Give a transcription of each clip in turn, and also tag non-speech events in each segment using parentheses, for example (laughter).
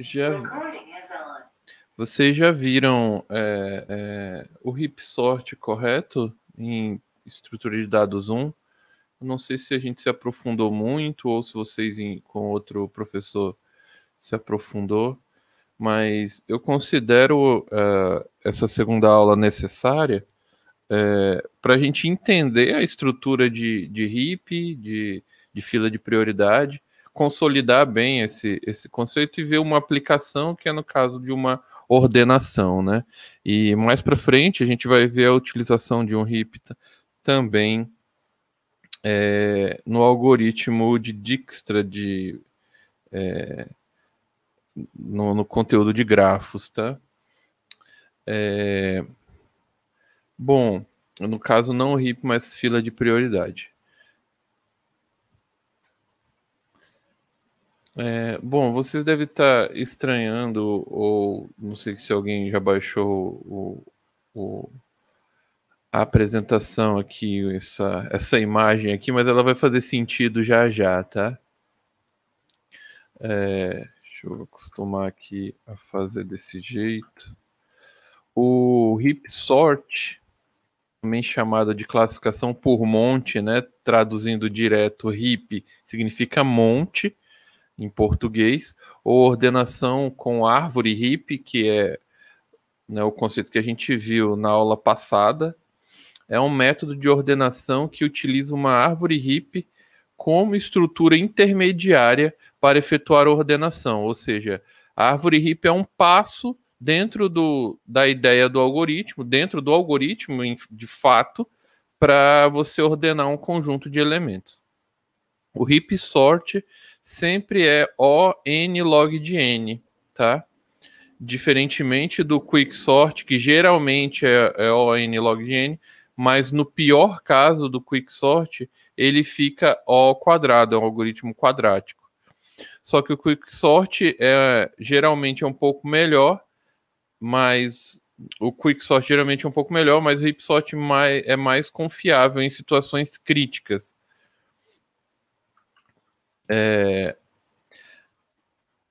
Já... Vocês já viram é, é, o Ripsort correto em estrutura de dados 1? Não sei se a gente se aprofundou muito ou se vocês em, com outro professor se aprofundou, mas eu considero uh, essa segunda aula necessária uh, é, para a gente entender a estrutura de, de de, de fila de prioridade, consolidar bem esse, esse conceito e ver uma aplicação que é no caso de uma ordenação, né? E mais para frente a gente vai ver a utilização de um heap também é, no algoritmo de Dijkstra de é, no, no, conteúdo de grafos, tá? É, bom, no caso não RIP, heap, mas fila de prioridade. É, bom, vocês devem estar estranhando, ou não sei se alguém já baixou o, o, a apresentação aqui, essa, essa imagem aqui, mas ela vai fazer sentido já já, tá? É, deixa eu acostumar aqui a fazer desse jeito. O hip sort, também chamado de classificação por monte, né? Traduzindo direto, hip significa monte em português, ou ordenação com árvore hip, que é né, o conceito que a gente viu na aula passada, é um método de ordenação que utiliza uma árvore hip como estrutura intermediária para efetuar a ordenação, ou seja, a árvore hip é um passo dentro do, da ideia do algoritmo, dentro do algoritmo de fato, para você ordenar um conjunto de elementos. O heap sort sempre é O n log de n, tá? Diferentemente do quicksort, que geralmente é, é O n log de n, mas no pior caso do quicksort, ele fica O quadrado, é um algoritmo quadrático. Só que o quicksort é, geralmente é um pouco melhor, mas o quicksort geralmente é um pouco melhor, mas o hipsort mais, é mais confiável em situações críticas. É,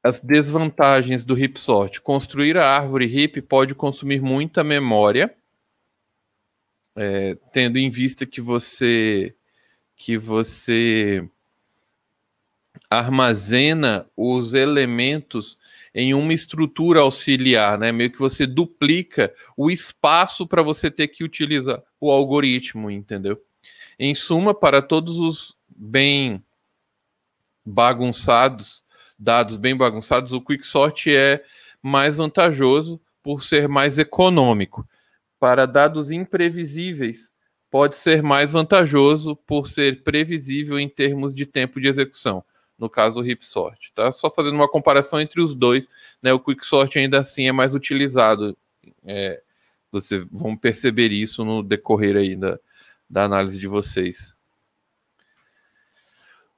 as desvantagens do sort Construir a árvore Hip pode consumir muita memória, é, tendo em vista que você que você armazena os elementos em uma estrutura auxiliar, né? Meio que você duplica o espaço para você ter que utilizar o algoritmo, entendeu? Em suma, para todos os bem bagunçados, dados bem bagunçados, o Quicksort é mais vantajoso por ser mais econômico. Para dados imprevisíveis, pode ser mais vantajoso por ser previsível em termos de tempo de execução. No caso, o Ripsort. Tá? Só fazendo uma comparação entre os dois, né? o Quicksort ainda assim é mais utilizado. É, vocês vão perceber isso no decorrer aí da, da análise de vocês.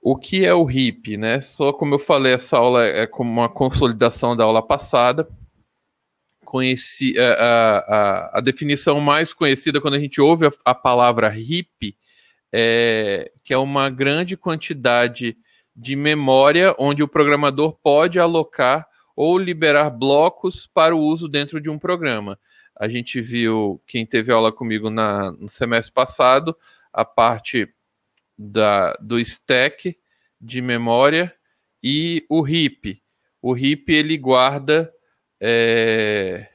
O que é o RIP, né? Só como eu falei, essa aula é como uma consolidação da aula passada. Conheci é, a, a, a definição mais conhecida quando a gente ouve a, a palavra RIP é que é uma grande quantidade de memória onde o programador pode alocar ou liberar blocos para o uso dentro de um programa. A gente viu quem teve aula comigo na, no semestre passado a parte da, do stack de memória e o heap. O heap ele guarda é,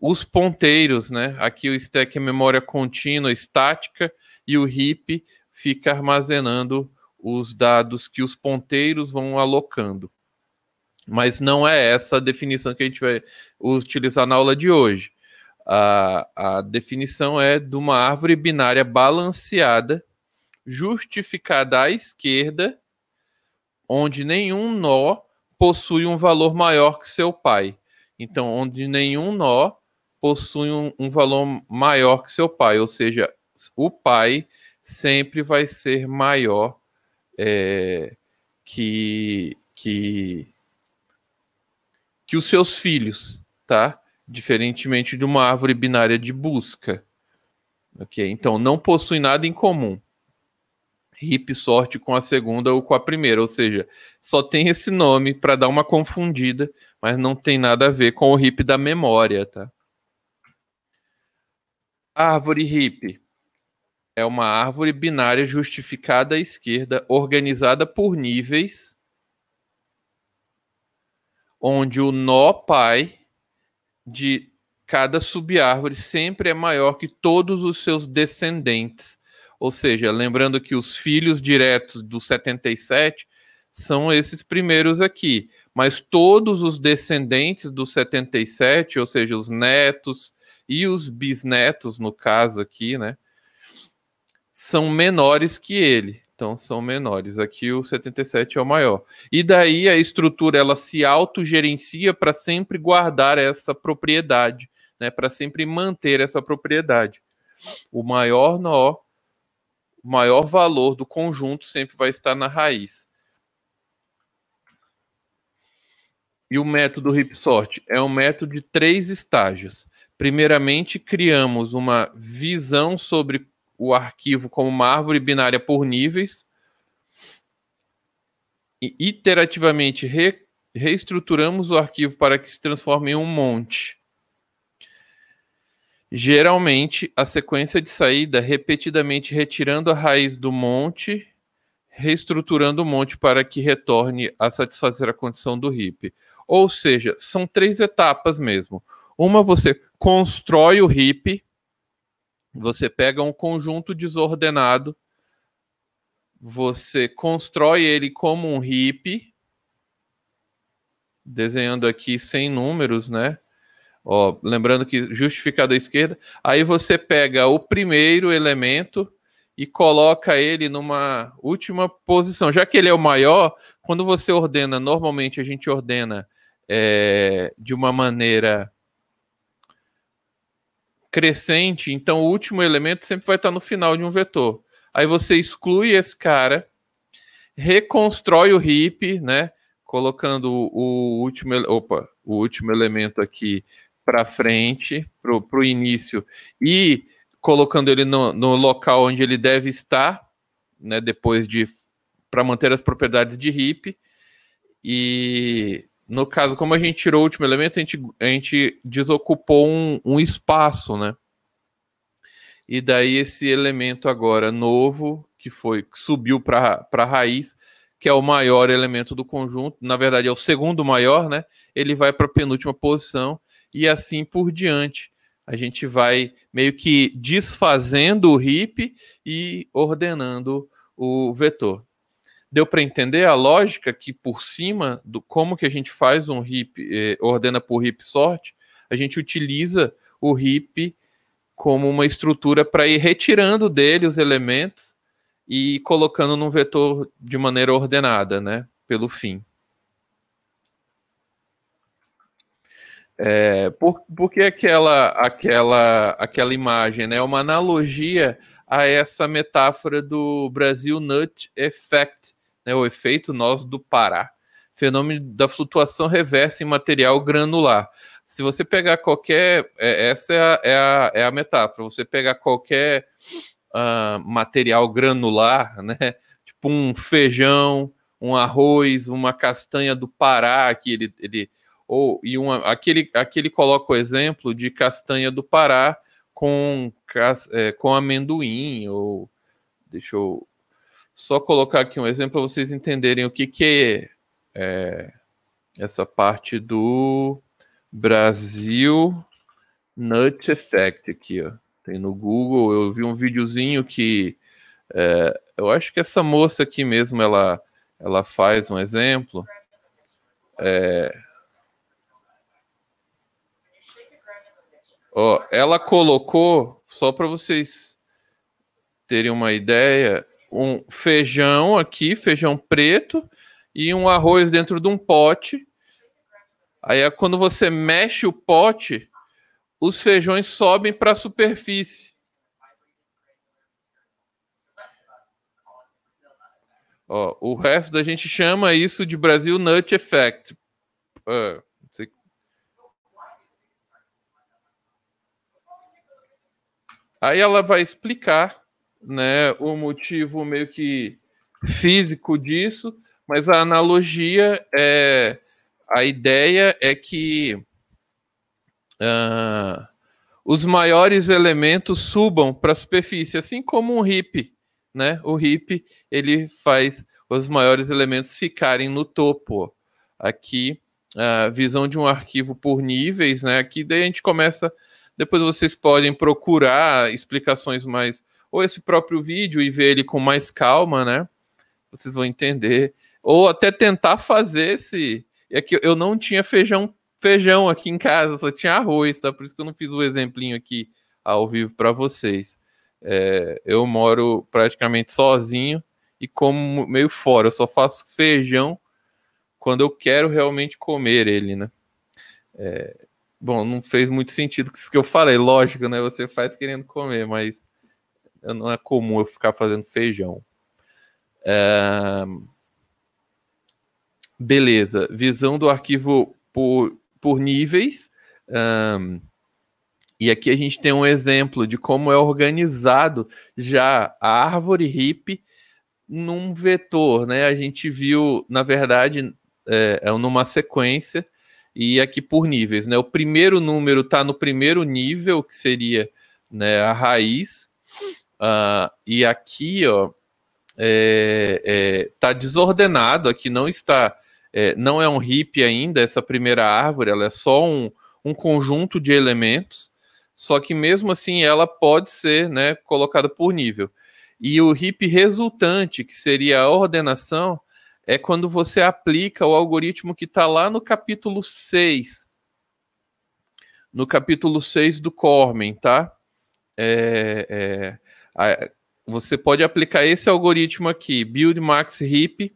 os ponteiros, né? Aqui o stack é memória contínua, estática, e o heap fica armazenando os dados que os ponteiros vão alocando. Mas não é essa a definição que a gente vai utilizar na aula de hoje. A, a definição é de uma árvore binária balanceada justificada à esquerda, onde nenhum nó possui um valor maior que seu pai. Então, onde nenhum nó possui um, um valor maior que seu pai, ou seja, o pai sempre vai ser maior é, que, que que os seus filhos, tá? Diferentemente de uma árvore binária de busca. Ok? Então, não possui nada em comum hip sorte com a segunda ou com a primeira, ou seja, só tem esse nome para dar uma confundida, mas não tem nada a ver com o hip da memória, tá? Árvore hip é uma árvore binária justificada à esquerda, organizada por níveis, onde o nó pai de cada subárvore sempre é maior que todos os seus descendentes ou seja, lembrando que os filhos diretos do 77 são esses primeiros aqui, mas todos os descendentes do 77, ou seja, os netos e os bisnetos, no caso aqui, né, são menores que ele. Então são menores. Aqui o 77 é o maior. E daí a estrutura ela se autogerencia para sempre guardar essa propriedade, né, para sempre manter essa propriedade. O maior nó o maior valor do conjunto sempre vai estar na raiz. E o método Ripsort é um método de três estágios. Primeiramente, criamos uma visão sobre o arquivo como uma árvore binária por níveis. E iterativamente re reestruturamos o arquivo para que se transforme em um monte. Geralmente, a sequência de saída é repetidamente retirando a raiz do monte, reestruturando o monte para que retorne a satisfazer a condição do RIP. Ou seja, são três etapas mesmo. Uma, você constrói o RIP, você pega um conjunto desordenado, você constrói ele como um RIP, desenhando aqui sem números, né? Ó, lembrando que à esquerda. Aí você pega o primeiro elemento e coloca ele numa última posição. Já que ele é o maior, quando você ordena, normalmente a gente ordena é, de uma maneira crescente, então o último elemento sempre vai estar no final de um vetor. Aí você exclui esse cara, reconstrói o heap, né? Colocando o último, opa, o último elemento aqui para frente, para o início, e colocando ele no, no, local onde ele deve estar, né, depois de para manter as propriedades de hip E no caso, como a gente tirou o último elemento, a gente, a gente desocupou um, um espaço, né? E daí esse elemento agora novo, que foi que subiu para a raiz, que é o maior elemento do conjunto, na verdade é o segundo maior, né? Ele vai para a penúltima posição e assim por diante. A gente vai meio que desfazendo o heap e ordenando o vetor. Deu para entender a lógica que por cima do como que a gente faz um heap, eh, ordena por heap sort, a gente utiliza o heap como uma estrutura para ir retirando dele os elementos e colocando num vetor de maneira ordenada, né, pelo fim. É, por, porque aquela, aquela, aquela imagem né, é uma analogia a essa metáfora do Brasil Nut Effect, né, o efeito nós do Pará, fenômeno da flutuação reversa em material granular. Se você pegar qualquer. É, essa é a, é a, é a metáfora. Você pegar qualquer uh, material granular, né? Tipo um feijão, um arroz, uma castanha do Pará, que ele, ele ou e uma, aquele, aquele coloca o exemplo de castanha do Pará com, é, com amendoim, ou deixa eu só colocar aqui um exemplo para vocês entenderem o que, que é, é essa parte do Brasil Nut Effect aqui, ó. Tem no Google, eu vi um videozinho que é, eu acho que essa moça aqui mesmo, ela, ela faz um exemplo. É, Ó, ela colocou, só para vocês terem uma ideia, um feijão aqui, feijão preto, e um arroz dentro de um pote. Aí é quando você mexe o pote, os feijões sobem para a superfície. Ó, o resto da gente chama isso de Brasil Nut Effect. Uh, Aí ela vai explicar né, o motivo meio que físico disso, mas a analogia é a ideia é que uh, os maiores elementos subam para a superfície, assim como um hip, né? O hip ele faz os maiores elementos ficarem no topo. Aqui a uh, visão de um arquivo por níveis, né? Aqui daí a gente começa depois vocês podem procurar explicações mais ou esse próprio vídeo e ver ele com mais calma, né? Vocês vão entender. Ou até tentar fazer esse. É que eu não tinha feijão, feijão aqui em casa, só tinha arroz, tá? Por isso que eu não fiz o exemplinho aqui ao vivo para vocês. É, eu moro praticamente sozinho e como meio fora. Eu só faço feijão quando eu quero realmente comer ele, né? É, Bom, não fez muito sentido isso que eu falei. Lógico, né? Você faz querendo comer, mas não é comum eu ficar fazendo feijão. É... Beleza. Visão do arquivo por, por níveis. É... E aqui a gente tem um exemplo de como é organizado já a árvore RIP num vetor, né? A gente viu, na verdade, é, é numa sequência e aqui por níveis, né? O primeiro número está no primeiro nível, que seria né, a raiz, uh, e aqui, ó, está é, é, tá desordenado, aqui não está, é, não é um heap ainda, essa primeira árvore, ela é só um, um conjunto de elementos, só que mesmo assim ela pode ser né, colocada por nível. E o heap resultante, que seria a ordenação, é quando você aplica o algoritmo que está lá no capítulo 6. No capítulo 6 do Cormen, tá? É, é, a, você pode aplicar esse algoritmo aqui, Build Max Heap,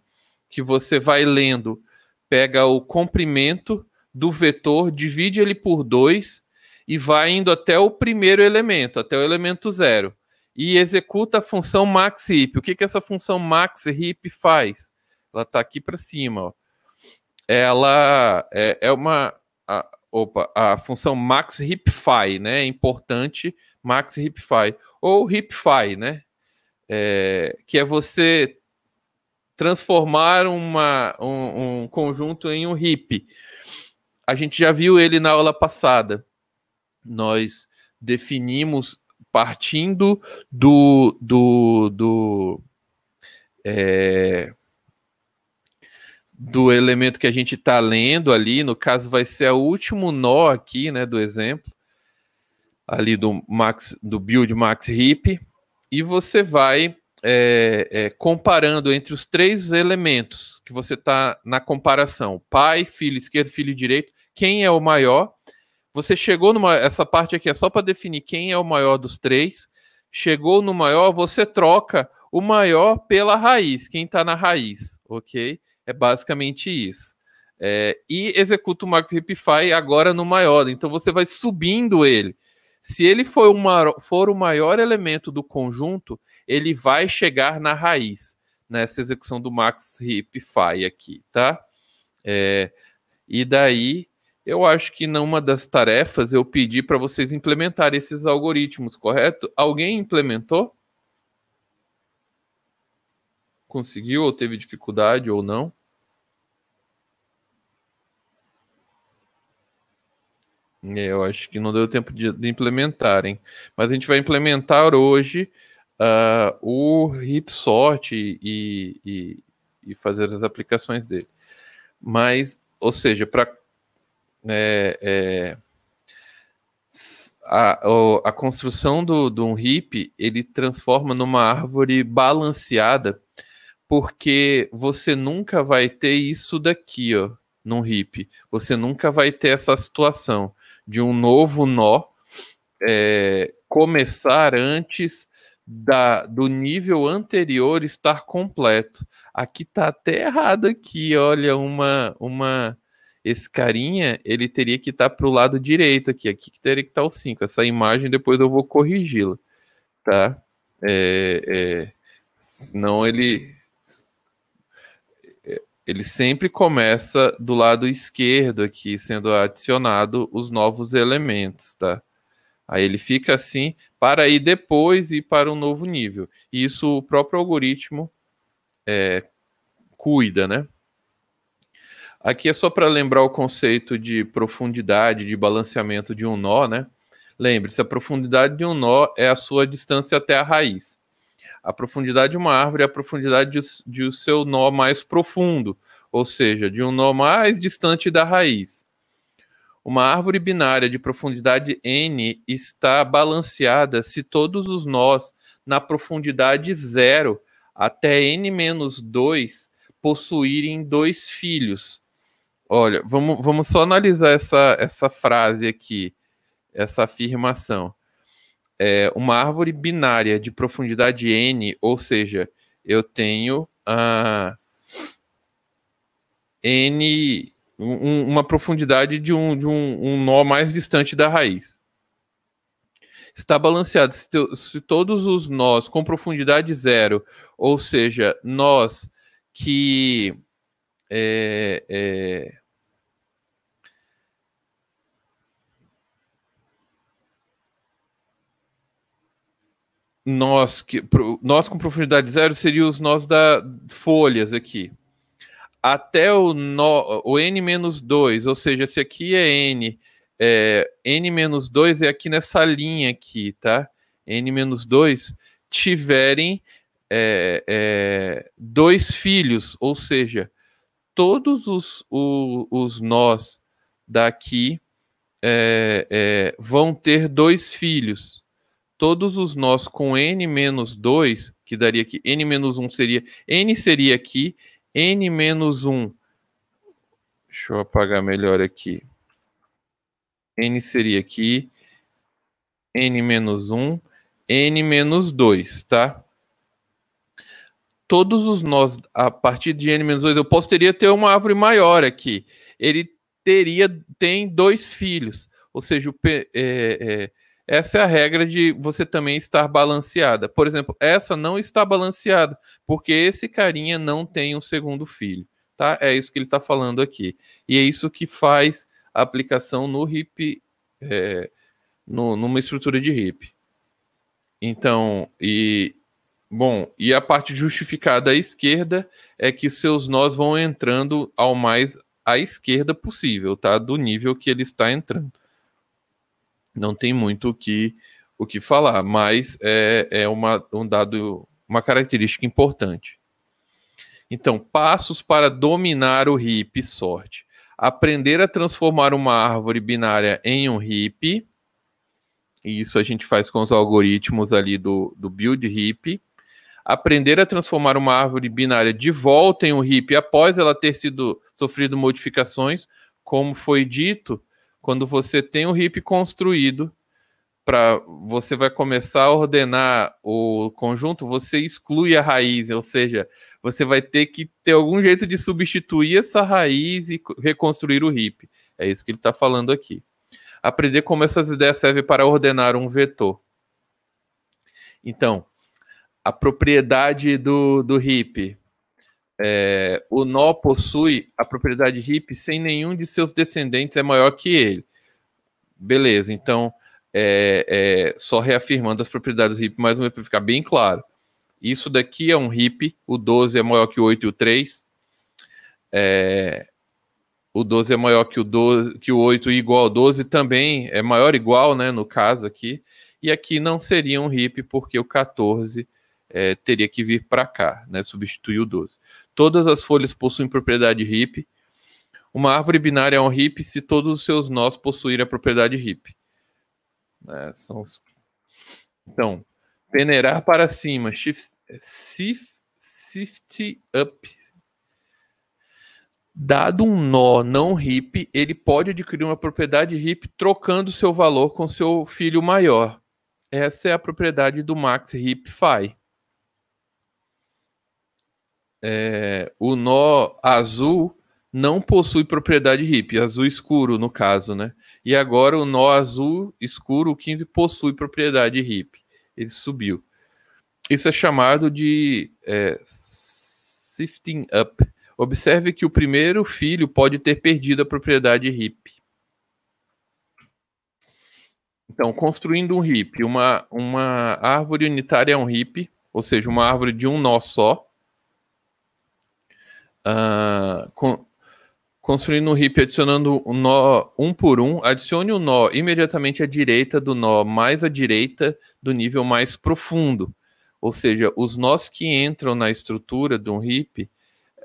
que você vai lendo, pega o comprimento do vetor, divide ele por 2 e vai indo até o primeiro elemento, até o elemento zero, e executa a função maxHip. O que, que essa função maxHip faz? Ela está aqui para cima. Ó. Ela é, é uma. A, opa, a função max hipfy, né? É importante max hipfy. Ou hipfy, né? É, que é você transformar uma, um, um, conjunto em um hip. A gente já viu ele na aula passada. Nós definimos partindo do do, do é, do elemento que a gente está lendo ali, no caso vai ser o último nó aqui, né, do exemplo, ali do Max, do build Max Hip, e você vai é, é, comparando entre os três elementos que você está na comparação, pai, filho esquerdo, filho direito, quem é o maior? Você chegou numa essa parte aqui é só para definir quem é o maior dos três. Chegou no maior, você troca o maior pela raiz, quem está na raiz, ok? É basicamente isso. É, e executa o Max Ripify agora no maior. Então você vai subindo ele. Se ele for o, maior, for o maior elemento do conjunto, ele vai chegar na raiz nessa execução do Max Ripify aqui, tá? É, e daí eu acho que numa das tarefas eu pedi para vocês implementarem esses algoritmos, correto? Alguém implementou? Conseguiu ou teve dificuldade ou não? É, eu acho que não deu tempo de, de implementarem. Mas a gente vai implementar hoje uh, o Ripsort e, e, e fazer as aplicações dele. Mas, ou seja, para é, é, a, a, construção do, de um heap ele transforma numa árvore balanceada porque você nunca vai ter isso daqui, ó, num hip. Você nunca vai ter essa situação de um novo nó é, começar antes da, do nível anterior estar completo. Aqui tá até errado aqui, olha, uma uma esse carinha, ele teria que estar tá para o lado direito aqui, aqui que teria que estar tá o 5. Essa imagem depois eu vou corrigi-la, tá? É, é, senão ele ele sempre começa do lado esquerdo aqui, sendo adicionado os novos elementos, tá? Aí ele fica assim para ir depois e para um novo nível. E isso o próprio algoritmo é, cuida, né? Aqui é só para lembrar o conceito de profundidade, de balanceamento de um nó, né? Lembre-se, a profundidade de um nó é a sua distância até a raiz. A profundidade de uma árvore é a profundidade de, de o seu nó mais profundo, ou seja, de um nó mais distante da raiz. Uma árvore binária de profundidade n está balanceada se todos os nós na profundidade zero até n menos 2 possuírem dois filhos. Olha, vamos, vamos só analisar essa, essa frase aqui, essa afirmação é, uma árvore binária de profundidade n, ou seja, eu tenho a ah, n um, uma profundidade de, um, de um, um nó mais distante da raiz. Está balanceado. Se, se todos os nós com profundidade zero, ou seja, nós que é, é, nós que nós com profundidade zero seria os nós da folhas aqui. Até o, nó, o n menos 2, ou seja, se aqui é n, é, n menos 2 é aqui nessa linha aqui, tá? n menos 2 tiverem é, é, dois filhos, ou seja, todos os, o, os nós daqui é, é, vão ter dois filhos todos os nós com n menos 2, que daria que n menos 1 seria, n seria aqui, n menos 1, deixa eu apagar melhor aqui, n seria aqui, n menos 1, n menos 2, tá? Todos os nós, a partir de n menos 2, eu posso ter uma árvore maior aqui. Ele teria, tem dois filhos, ou seja, o, é, é essa é a regra de você também estar balanceada. Por exemplo, essa não está balanceada, porque esse carinha não tem um segundo filho, tá? É isso que ele está falando aqui. E é isso que faz a aplicação no RIP, é, no, numa estrutura de RIP. Então, e, Bom, e a parte justificada à esquerda é que seus nós vão entrando ao mais à esquerda possível, tá? Do nível que ele está entrando não tem muito o que, o que falar, mas é, é uma, um dado, uma característica importante. Então, passos para dominar o heap sorte Aprender a transformar uma árvore binária em um heap. E isso a gente faz com os algoritmos ali do, do build heap. Aprender a transformar uma árvore binária de volta em um heap após ela ter sido sofrido modificações, como foi dito, quando você tem o heap construído, para você vai começar a ordenar o conjunto, você exclui a raiz, ou seja, você vai ter que ter algum jeito de substituir essa raiz e reconstruir o heap. É isso que ele está falando aqui. Aprender como essas ideias servem para ordenar um vetor. Então, a propriedade do, do heap. É, o Nó possui a propriedade hip sem nenhum de seus descendentes é maior que ele. Beleza, então, é, é, só reafirmando as propriedades hip mais uma vez para ficar bem claro. Isso daqui é um hip, o 12 é maior que o 8 e o 3. É, o 12 é maior que o, 12, que o 8 e igual ao 12 também é maior igual, né, no caso aqui. E aqui não seria um hip porque o 14 é é, teria que vir para cá, né, substituir o 12. Todas as folhas possuem propriedade hip. Uma árvore binária é um hip se todos os seus nós possuírem a propriedade hip. Né, são os... Então, peneirar para cima, shift, shift, shift up. Dado um nó não hip, ele pode adquirir uma propriedade hip trocando seu valor com seu filho maior. Essa é a propriedade do max hip phi é, o nó azul não possui propriedade RIP, azul escuro no caso, né? E agora o nó azul escuro o 15 possui propriedade RIP. Ele subiu. Isso é chamado de é, sifting up. Observe que o primeiro filho pode ter perdido a propriedade RIP. Então, construindo um RIP, uma, uma árvore unitária é um RIP, ou seja, uma árvore de um nó só uh, construindo um heap adicionando um nó um por um, adicione o um nó imediatamente à direita do nó mais à direita do nível mais profundo. Ou seja, os nós que entram na estrutura de um heap,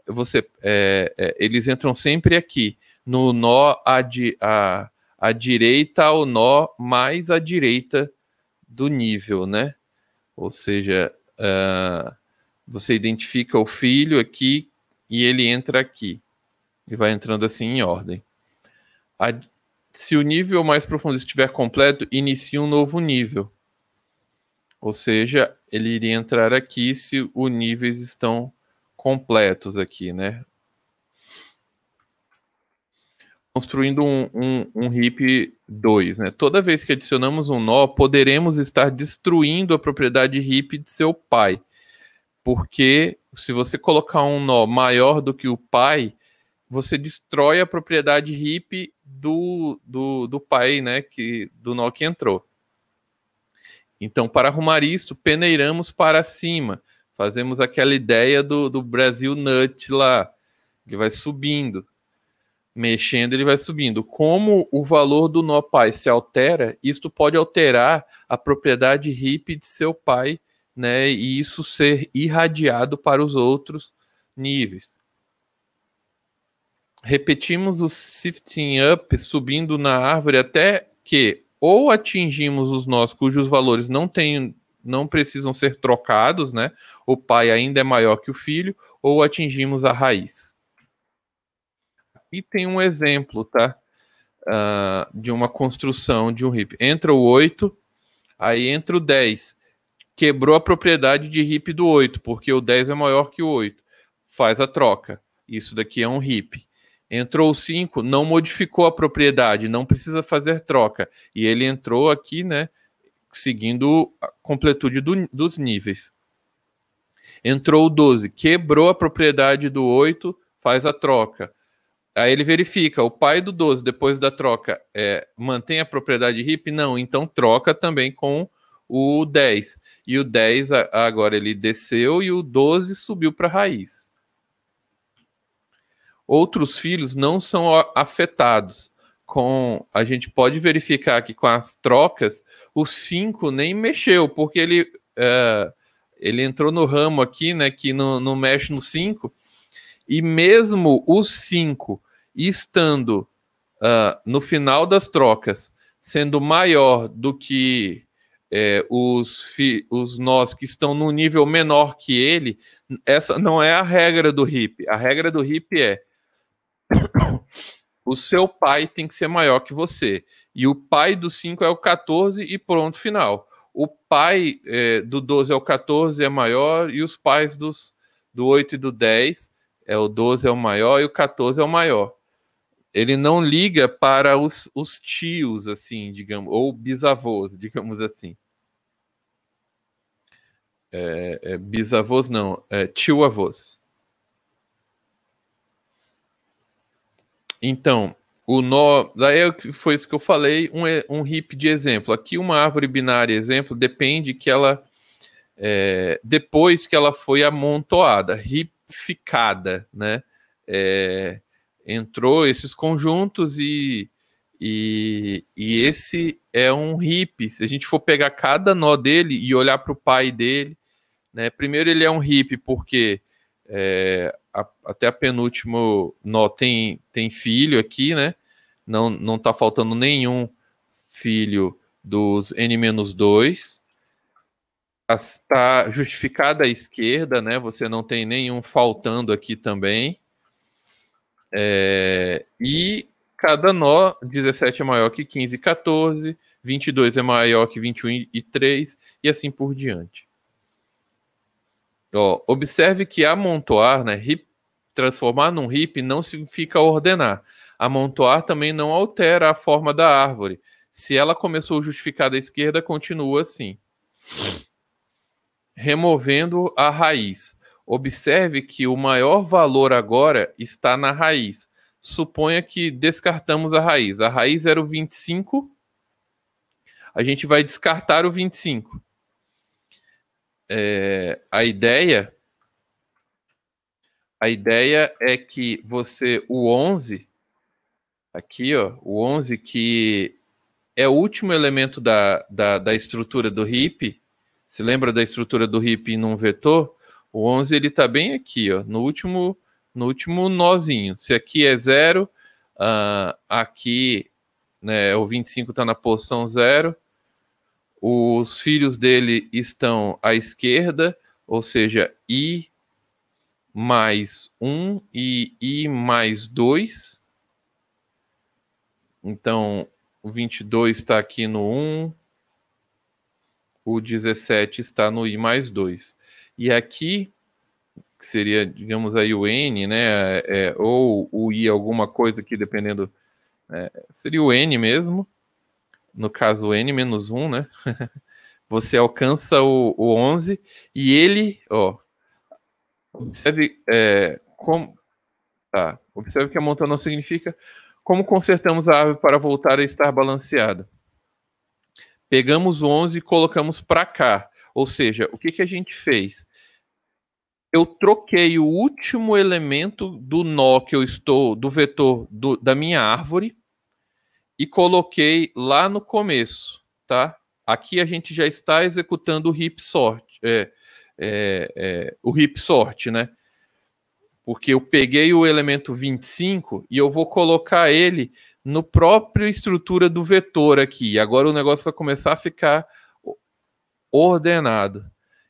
você, é, é, eles entram sempre aqui, no nó à, di, à, à direita ao nó mais à direita do nível, né? Ou seja, uh, você identifica o filho aqui e ele entra aqui. E vai entrando assim em ordem. A, se o nível mais profundo estiver completo, inicia um novo nível. Ou seja, ele iria entrar aqui se os níveis estão completos aqui, né? Construindo um, um, um 2, né? Toda vez que adicionamos um nó, poderemos estar destruindo a propriedade hip de seu pai. Porque se você colocar um nó maior do que o pai, você destrói a propriedade RIP do, do, do pai, né, que, do nó que entrou. Então, para arrumar isso, peneiramos para cima. Fazemos aquela ideia do, do Brasil Nut lá. Ele vai subindo. Mexendo, ele vai subindo. Como o valor do nó pai se altera, isto pode alterar a propriedade RIP de seu pai né, e isso ser irradiado para os outros níveis. Repetimos o shifting up subindo na árvore até que ou atingimos os nós cujos valores não têm não precisam ser trocados, né? O pai ainda é maior que o filho, ou atingimos a raiz. E tem um exemplo, tá? Uh, de uma construção de um RIP. Entra o 8, aí entra o 10 quebrou a propriedade de RIP do 8, porque o 10 é maior que o 8. Faz a troca. Isso daqui é um RIP. Entrou o 5, não modificou a propriedade, não precisa fazer troca. E ele entrou aqui, né? Seguindo a completude do, dos níveis. Entrou o 12, quebrou a propriedade do 8, faz a troca. Aí ele verifica, o pai do 12, depois da troca, é, mantém a propriedade hip? Não, então troca também com o 10 e o 10 agora ele desceu e o 12 subiu para a raiz. Outros filhos não são afetados. Com a gente pode verificar que com as trocas o 5 nem mexeu porque ele é, ele entrou no ramo aqui, né, que não, não mexe no 5. E mesmo o 5 estando uh, no final das trocas sendo maior do que é, os, fi, os nós que estão num nível menor que ele, essa não é a regra do hip. A regra do hip é (coughs) o seu pai tem que ser maior que você. E o pai do 5 é o 14 e pronto, final. O pai é, do 12 é o 14 é maior e os pais dos, do 8 e do 10 é o 12 é o maior e o 14 é o maior ele não liga para os, os tios, assim, digamos, ou bisavôs, (laughs) digamos assim. É, é, bisavôs não, é tio-avôs. Então, o nó. Daí é foi isso que eu falei, um, é, um hip de exemplo. Aqui, uma árvore binária, exemplo, depende que ela. É, depois que ela foi amontoada, ripificada, né? É, entrou esses conjuntos e, e, e esse é um hippie. Se a gente for pegar cada nó dele e olhar para o pai dele, né? Primeiro ele é um hippie porque é, a, até a penúltimo nó tem, tem filho aqui, né? Não, não tá faltando nenhum filho dos N-2. Está justificada a esquerda, né? Você não tem nenhum faltando aqui também. É, e cada nó, 17 é maior que 15 e 14, 22 é maior que 21 e 3, e assim por diante. Ó, observe que amontoar, né, hip, transformar num heap não significa ordenar. Amontoar também não altera a forma da árvore. Se ela começou justificada à esquerda, continua assim. Removendo a raiz. Observe que o maior valor agora está na raiz. Suponha que descartamos a raiz. A raiz era o 25. A gente vai descartar o 25. É, a ideia a ideia é que você o 11 aqui, ó, o 11 que é o último elemento da, da, da estrutura do heap. Se lembra da estrutura do heap num vetor? O 11 ele tá bem aqui, ó, no último no último nozinho. Se aqui é zero, uh, aqui né, é o 25 está na posição zero. Os filhos dele estão à esquerda, ou seja, I mais 1 e I mais 2. Então, o 22 está aqui no 1, o 17 está no I mais 2. E aqui, que seria, digamos, aí o N, né? É, é ou o I, alguma coisa aqui, dependendo. É, seria o N mesmo. No caso, o N menos 1, né? (laughs) Você alcança o, o 11 e ele, ó. Observe é, como. Tá. Observe que a montanha não significa como consertamos a árvore para voltar a estar balanceada. Pegamos o 11 e colocamos para cá. Ou seja, o que, que a gente fez? eu troquei o último elemento do nó que eu estou, do vetor do, da minha árvore, e coloquei lá no começo, tá? Aqui a gente já está executando o hip sort, é, é, é, o hip sort, né? Porque eu peguei o elemento 25 e eu vou colocar ele no próprio estrutura do vetor aqui. Agora o negócio vai começar a ficar ordenado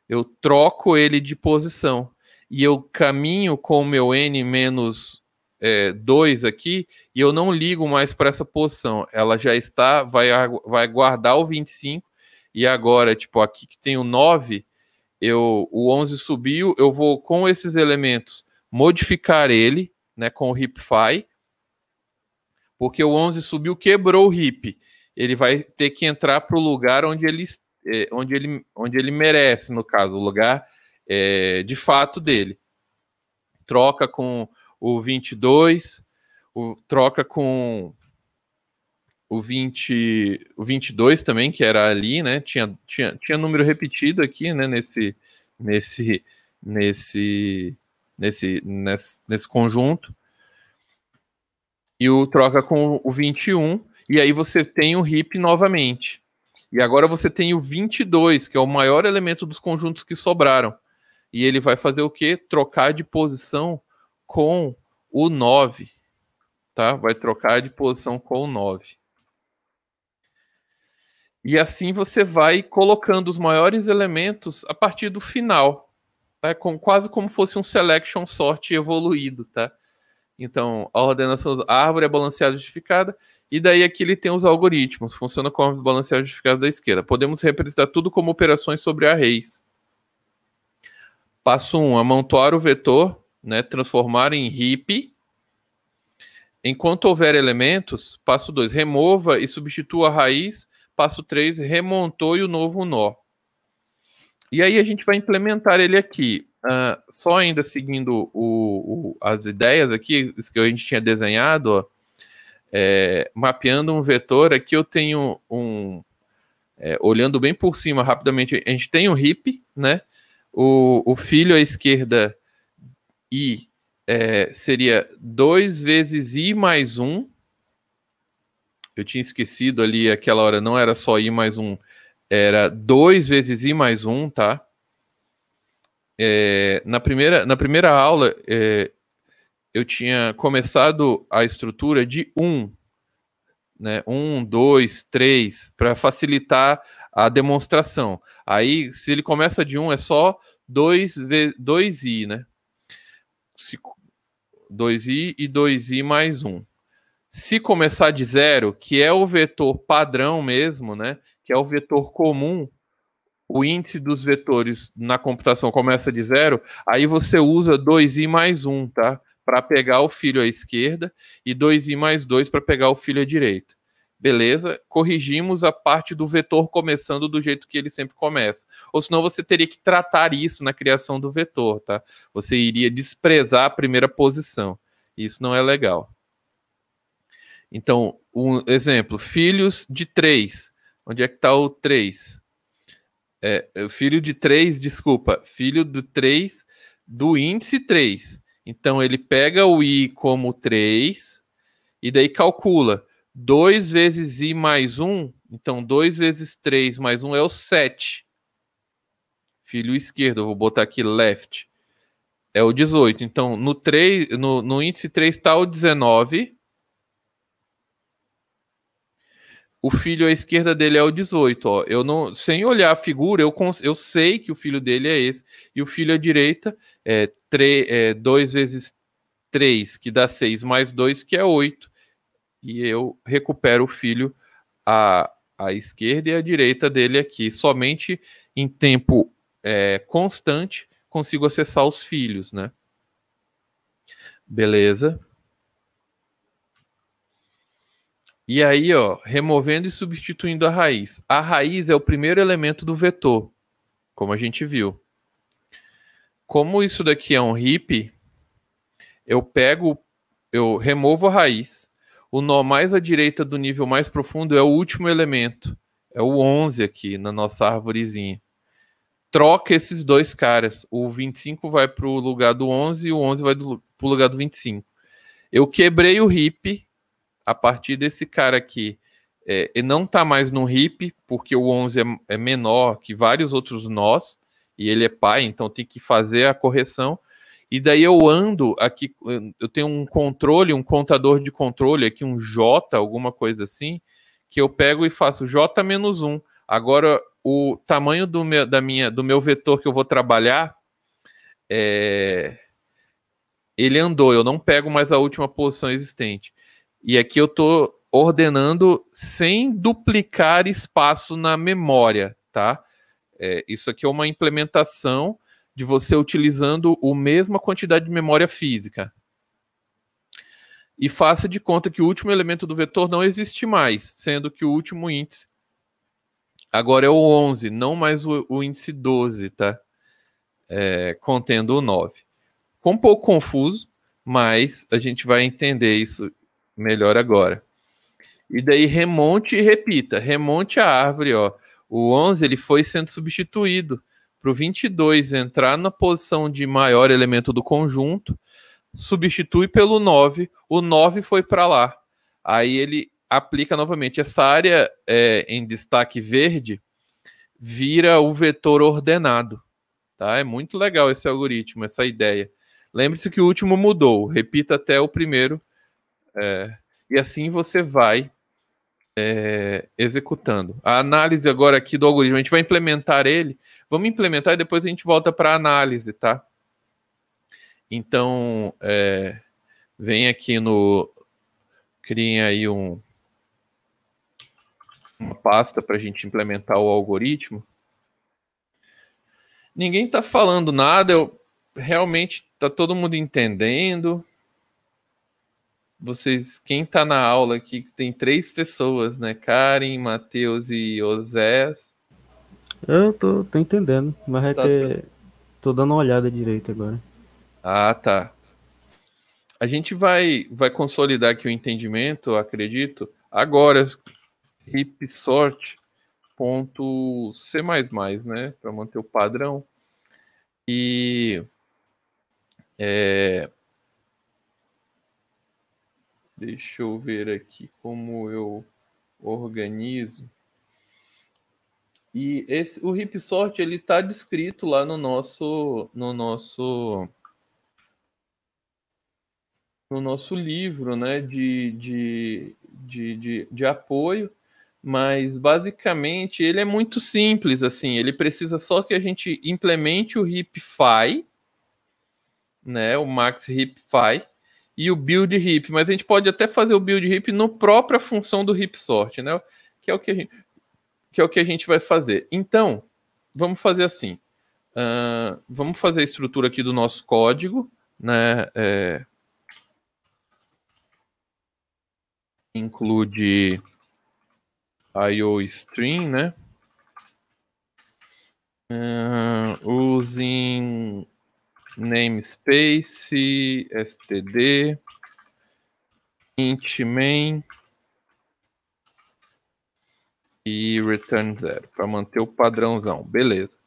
eu troco ele de posição e eu caminho com o meu n menos 2 é, aqui e eu não ligo mais para essa posição. Ela já está, vai, vai guardar o 25 e agora, tipo, aqui que tem o 9, eu, o 11 subiu, eu vou com esses elementos modificar ele, né, com o hipify, porque o 11 subiu, quebrou o hip. Ele vai ter que entrar para o lugar onde ele está é, onde, ele, onde ele merece, no caso, o lugar é, de fato dele. Troca com o 22, o, troca com o, 20, o 22 também, que era ali, né? Tinha, tinha, tinha número repetido aqui, né? Nesse, nesse, nesse, nesse, nesse, nesse conjunto. E o troca com o 21, e aí você tem o hip novamente. E agora você tem o 22, que é o maior elemento dos conjuntos que sobraram. E ele vai fazer o quê? Trocar de posição com o 9. Tá? Vai trocar de posição com o 9. E assim você vai colocando os maiores elementos a partir do final. Tá? É com, quase como fosse um selection sort evoluído. Tá? Então, a ordenação da árvore é balanceada justificada e daí aqui ele tem os algoritmos, funciona como de justificado da esquerda. Podemos representar tudo como operações sobre arrays. Passo 1, um, amontoar o vetor, né, transformar em heap. Enquanto houver elementos, passo 2, remova e substitua a raiz. Passo 3, remontou e o novo nó. E aí a gente vai implementar ele aqui. Uh, só ainda seguindo o, o, as ideias aqui, que a gente tinha desenhado, ó é, mapeando um vetor, aqui eu tenho um. É, olhando bem por cima rapidamente, a gente tem um hip, né? O, o filho à esquerda i é, seria 2 vezes i mais 1. Um. Eu tinha esquecido ali, aquela hora não era só i mais 1, um, era 2 vezes i mais 1, um, tá? É, na, primeira, na primeira aula, é, eu tinha começado a estrutura de 1, um, né? 1, 2, 3, para facilitar a demonstração. Aí, se ele começa de 1, um, é só 2, i né? 2i e 2i mais 1. Se começar de zero, que é o vetor padrão mesmo, né? Que é o vetor comum, o índice dos vetores na computação começa de zero, aí você usa 2i mais 1, tá? para pegar o filho à esquerda e 2i mais 2 para pegar o filho à direita. Beleza? Corrigimos a parte do vetor começando do jeito que ele sempre começa. Ou senão você teria que tratar isso na criação do vetor, tá? Você iria desprezar a primeira posição. Isso não é legal. Então, um exemplo, filhos de 3. Onde é que está o 3? É, é, filho de 3, desculpa, filho do 3 do índice 3. Então ele pega o i como 3 e daí calcula 2 vezes i mais 1, então 2 vezes 3 mais 1 é o 7. Filho esquerdo, eu vou botar aqui left. É o 18. Então no 3, no, no índice 3 está o 19. O filho à esquerda dele é o 18, ó. Eu não, sem olhar a figura, eu, eu sei que o filho dele é esse e o filho à direita é é, 2 vezes 3, que dá 6, mais 2, que é 8. E eu recupero o filho à, à esquerda e à direita dele aqui. Somente em tempo é, constante consigo acessar os filhos, né? Beleza. E aí, ó, removendo e substituindo a raiz. A raiz é o primeiro elemento do vetor, como a gente viu como isso daqui é um hip, eu pego, eu removo a raiz. O nó mais à direita do nível mais profundo é o último elemento, é o 11 aqui na nossa arvorezinha. Troca esses dois caras. O 25 vai para o lugar do 11 e o 11 vai para o lugar do 25. Eu quebrei o hip a partir desse cara aqui. É, e não está mais no hip, porque o 11 é, é menor que vários outros nós e ele é pai, então tem que fazer a correção. E daí eu ando aqui, eu tenho um controle, um contador de controle aqui, um J, alguma coisa assim, que eu pego e faço J menos 1. Agora, o tamanho do meu, da minha, do meu vetor que eu vou trabalhar, é... ele andou, eu não pego mais a última posição existente. E aqui eu estou ordenando sem duplicar espaço na memória, tá? É, isso aqui é uma implementação de você utilizando a mesma quantidade de memória física. E faça de conta que o último elemento do vetor não existe mais, sendo que o último índice agora é o 11, não mais o, o índice 12, tá? É, contendo o 9. Ficou um pouco confuso, mas a gente vai entender isso melhor agora. E daí remonte e repita. Remonte a árvore, ó. O 11 ele foi sendo substituído para o 22 entrar na posição de maior elemento do conjunto, substitui pelo 9, o 9 foi para lá. Aí ele aplica novamente essa área é, em destaque verde, vira o vetor ordenado. Tá? É muito legal esse algoritmo, essa ideia. Lembre-se que o último mudou, repita até o primeiro. É, e assim você vai é, executando. A análise agora aqui do algoritmo, a gente vai implementar ele. Vamos implementar e depois a gente volta para a análise, tá? Então, é, vem aqui no. Criem aí um, uma pasta para a gente implementar o algoritmo. Ninguém está falando nada, eu realmente está todo mundo entendendo vocês, quem está na aula aqui, tem três pessoas, né? Karen, Matheus e Osés. Eu tô, tô entendendo, mas é tá que tô dando uma olhada direito agora. Ah, tá. A gente vai, vai consolidar aqui o entendimento, acredito, agora, hipsort.c++, né? Para manter o padrão. E... É, Deixa eu ver aqui como eu organizo. E esse, o Ripsort ele está descrito lá no nosso, no nosso, no nosso livro, né, de, de, de, de, de apoio. Mas basicamente ele é muito simples, assim. Ele precisa só que a gente implemente o RIPFI, né, o Max RIPFI, e o build hip, mas a gente pode até fazer o build hip no própria função do hip sort, né? Que é o que a gente, que é o que a gente vai fazer. Então, vamos fazer assim. Uh, vamos fazer a estrutura aqui do nosso código, né? É... include IO stream, né? Uh, using namespace, std, int main e return zero, para manter o padrãozão. Beleza.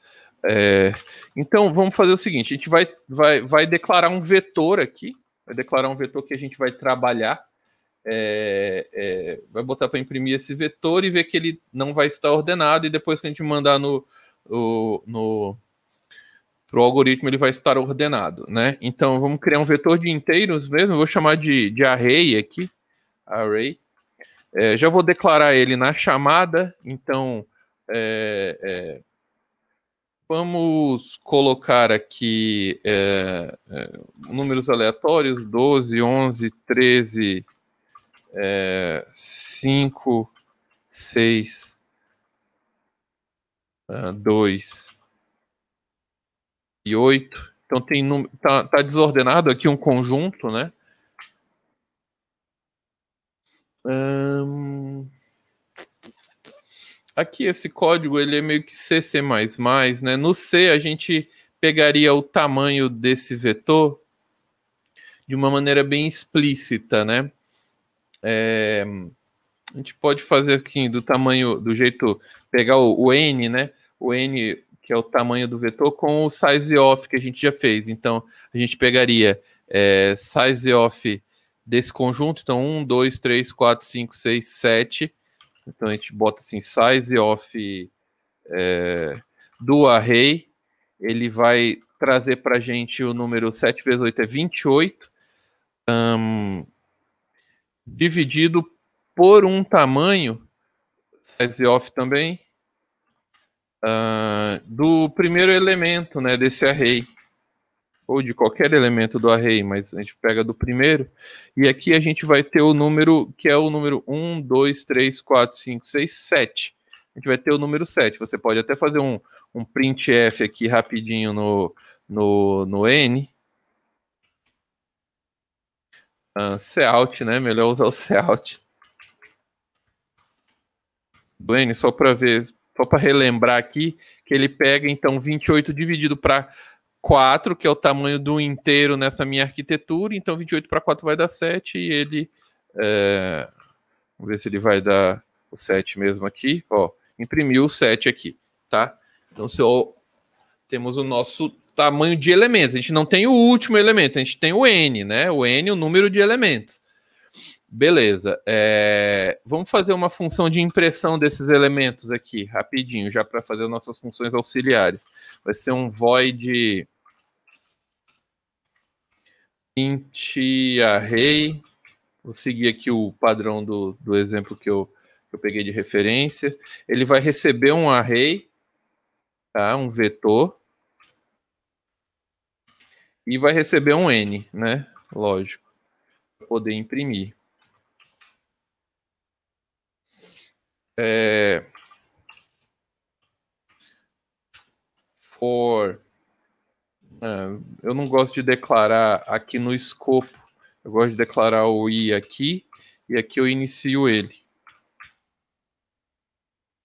É, então, vamos fazer o seguinte, a gente vai, vai, vai declarar um vetor aqui, vai declarar um vetor que a gente vai trabalhar, é, é, vai botar para imprimir esse vetor e ver que ele não vai estar ordenado, e depois que a gente mandar no, no, no para o algoritmo ele vai estar ordenado, né? Então vamos criar um vetor de inteiros mesmo, vou chamar de, de array aqui, array. É, já vou declarar ele na chamada, então é, é, vamos colocar aqui é, é, números aleatórios, 12, 11, 13, é, 5, 6, 2, e 8. Então tem tá, tá desordenado aqui um conjunto, né? Aqui esse código ele é meio que CC++, né? No C a gente pegaria o tamanho desse vetor de uma maneira bem explícita, né? É... a gente pode fazer aqui do tamanho, do jeito, pegar o, o n, né? O n que é o tamanho do vetor, com o size off que a gente já fez. Então, a gente pegaria é, size off desse conjunto, então 1, 2, 3, 4, 5, 6, 7. Então a gente bota assim, size off é, do array, ele vai trazer para a gente o número 7 vezes 8 é 28, um, dividido por um tamanho, size off também, uh, do primeiro elemento né, desse array, ou de qualquer elemento do array, mas a gente pega do primeiro, e aqui a gente vai ter o número, que é o número 1, 2, 3, 4, 5, 6, 7. A gente vai ter o número 7. Você pode até fazer um, um printf aqui rapidinho no, no, no N, Uh, ah, Cout, né? Melhor usar o Cout. Do N, só para ver só para relembrar aqui, que ele pega então 28 dividido para 4, que é o tamanho do inteiro nessa minha arquitetura, então 28 para 4 vai dar 7, e ele. É, vamos ver se ele vai dar o 7 mesmo aqui, ó, imprimiu o 7 aqui, tá? Então se eu, temos o nosso tamanho de elementos, a gente não tem o último elemento, a gente tem o N, né? O N, o número de elementos. Beleza. É, vamos fazer uma função de impressão desses elementos aqui, rapidinho, já para fazer nossas funções auxiliares. Vai ser um void int array. Vou seguir aqui o padrão do, do exemplo que eu, que eu peguei de referência. Ele vai receber um array, tá? um vetor, e vai receber um n, né? Lógico, para poder imprimir. é, for. É, eu não gosto de declarar aqui no escopo. Eu gosto de declarar o i aqui e aqui eu inicio ele.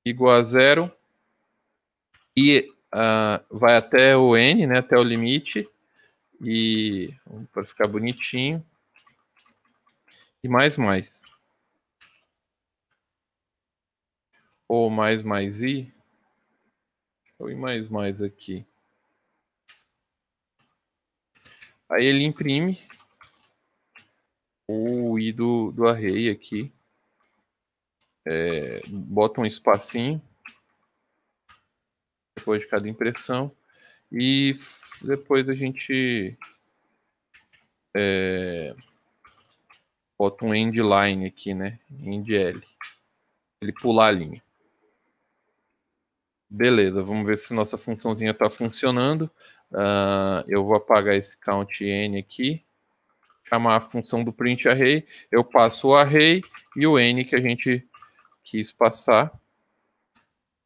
Igual a zero e uh, vai até o n, né, até o limite e para ficar bonitinho e mais mais. ou mais mais i. Ou mais mais aqui. Aí ele imprime o i do, do array aqui. É, bota um espacinho depois de cada impressão e depois a gente é, bota um endline aqui, né? Endl. Ele pular a linha. Beleza, vamos ver se nossa funçãozinha está funcionando. Uh, eu vou apagar esse count n aqui, chamar a função do print array, eu passo o array e o n que a gente quis passar,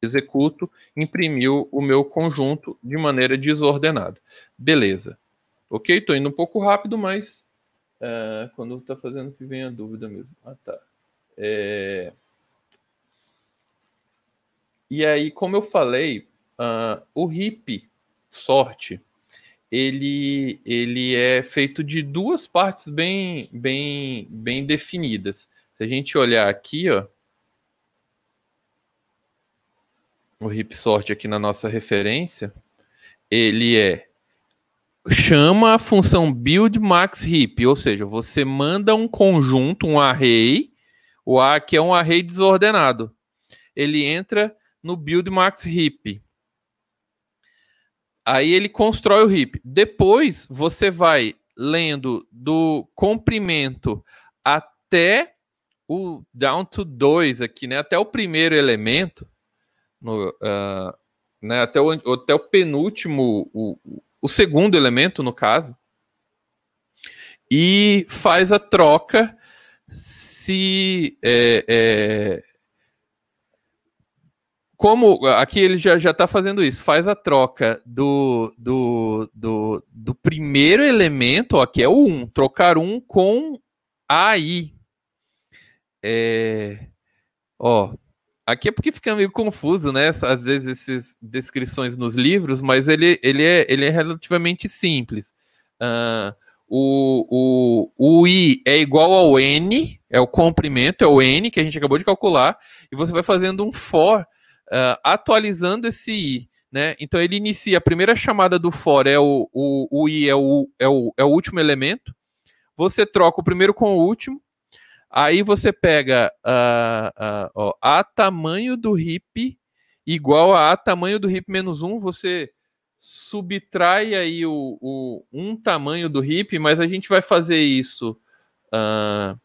executo, imprimiu o meu conjunto de maneira desordenada. Beleza. Ok, estou indo um pouco rápido, mas uh, quando está fazendo que vem a dúvida mesmo. Ah, tá. É... E aí, como eu falei, uh, o hip sorte, ele, ele é feito de duas partes bem, bem, bem definidas. Se a gente olhar aqui, ó, o hip sort aqui na nossa referência, ele é chama a função build max heap, ou seja, você manda um conjunto, um array, o A que é um array desordenado. Ele entra no build max heap. Aí ele constrói o heap. Depois você vai lendo do comprimento até o down to 2 aqui, né? Até o primeiro elemento, no, uh, né? Até o, até o penúltimo, o, o segundo elemento, no caso, e faz a troca se é, é, como aqui ele já já está fazendo isso, faz a troca do, do, do, do primeiro elemento, ó, que é o 1, um, trocar 1 um com AI. É, ó, aqui é porque fica meio confuso, né? Às vezes essas descrições nos livros, mas ele, ele, é, ele é relativamente simples. Uh, o, o, o I é igual ao N, é o comprimento, é o N que a gente acabou de calcular, e você vai fazendo um for uh, atualizando esse i. Né? Então ele inicia a primeira chamada do for é o, o, o i é o, é, o, é o último elemento. Você troca o primeiro com o último. Aí você pega uh, uh, ó, a tamanho do hip igual a a tamanho do hip menos um. Você subtrai aí o, o um tamanho do hip. mas a gente vai fazer isso uh,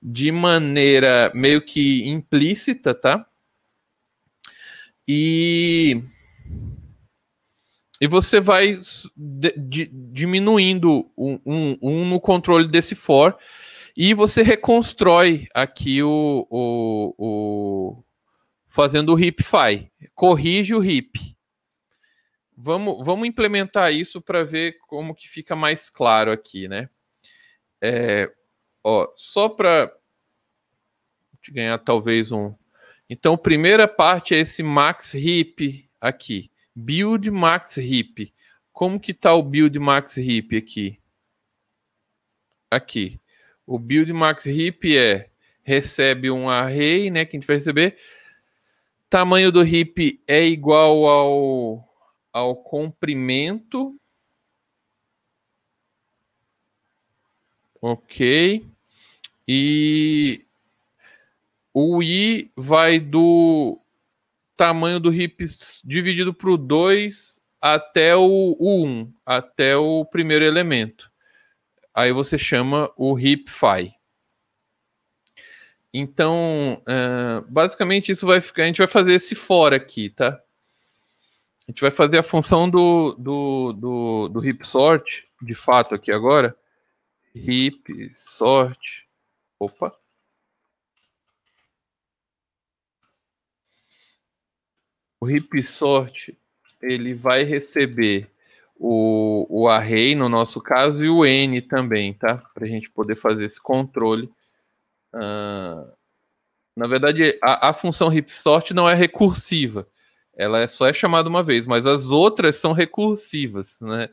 de maneira meio que implícita, tá? E e você vai diminuindo um, um, um, no controle desse for e você reconstrói aqui o, o, o fazendo o hipfy, corrige o hip. Vamos, vamos implementar isso para ver como que fica mais claro aqui, né? É, ó, só para ganhar talvez um, então, primeira parte é esse max hip aqui. Build max hip. Como que tá o build max hip aqui? Aqui. O build max hip é recebe um array, né, que a gente vai receber. Tamanho do hip é igual ao ao comprimento. OK. E o i vai do tamanho do hip dividido por 2 até o, 1, um, até o primeiro elemento. Aí você chama o hip phi. Então, uh, basicamente isso vai ficar. A gente vai fazer esse fora aqui, tá? A gente vai fazer a função do, do, do, do hip sort, de fato, aqui agora. Hip sort. Opa. o sort ele vai receber o, o array, no nosso caso, e o n também, tá? Para a gente poder fazer esse controle. Uh, na verdade, a, a função sort não é recursiva. Ela é, só é chamada uma vez, mas as outras são recursivas, né?